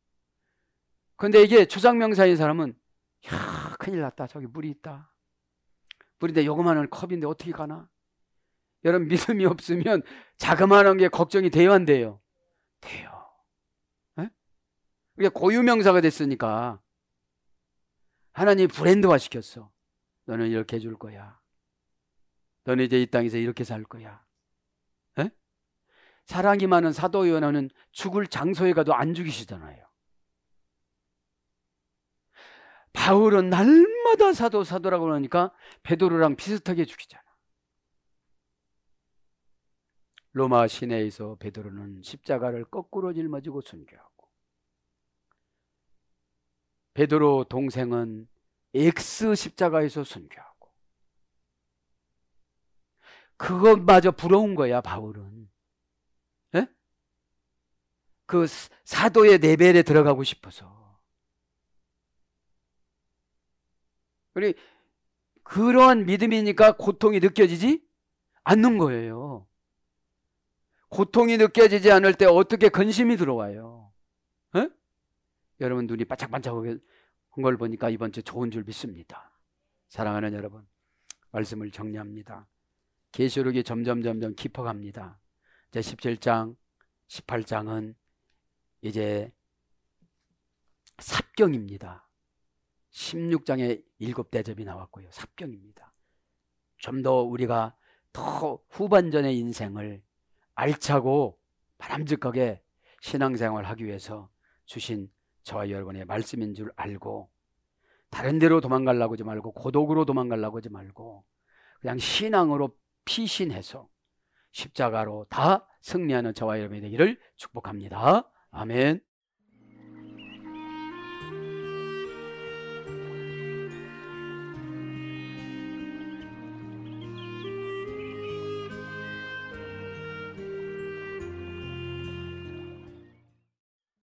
근데 이게 초장명사인 사람은 야 큰일 났다. 저기 물이 있다. 물인데 요거만한 컵인데 어떻게 가나? 여러분 믿음이 없으면 자그마한 게 걱정이 돼요 안 돼요? 돼요. 예? 그러 고유명사가 됐으니까 하나님 브랜드화 시켰어. 너는 이렇게 해줄 거야. 너는 이제 이 땅에서 이렇게 살 거야. 에? 사랑이 많은 사도 요나는 죽을 장소에 가도 안 죽이시잖아요. 바울은 날마다 사도 사도라고 그러니까 베드로랑 비슷하게 죽이잖아. 로마 시내에서 베드로는 십자가를 거꾸로 짊어지고 순교. 베드로 동생은 X 십자가에서 순교하고 그것마저 부러운 거야 바울은 에? 예? 그 사도의 레벨에 들어가고 싶어서 우리 그러한 믿음이니까 고통이 느껴지지 않는 거예요 고통이 느껴지지 않을 때 어떻게 근심이 들어와요 여러분 눈이 반짝반짝한 걸 보니까 이번 주 좋은 줄 믿습니다. 사랑하는 여러분, 말씀을 정리합니다. 계시록이 점점 점점 깊어갑니다. 제 17장, 18장은 이제 삽경입니다. 16장에 일곱 대접이 나왔고요. 삽경입니다. 좀 더 우리가 더 후반전의 인생을 알차고 바람직하게 신앙생활 하기 위해서 주신 저와 여러분의 말씀인 줄 알고 다른 데로 도망가려고 하지 말고 고독으로 도망가려고 하지 말고 그냥 신앙으로 피신해서 십자가로 다 승리하는 저와 여러분의 되기를 축복합니다. 아멘.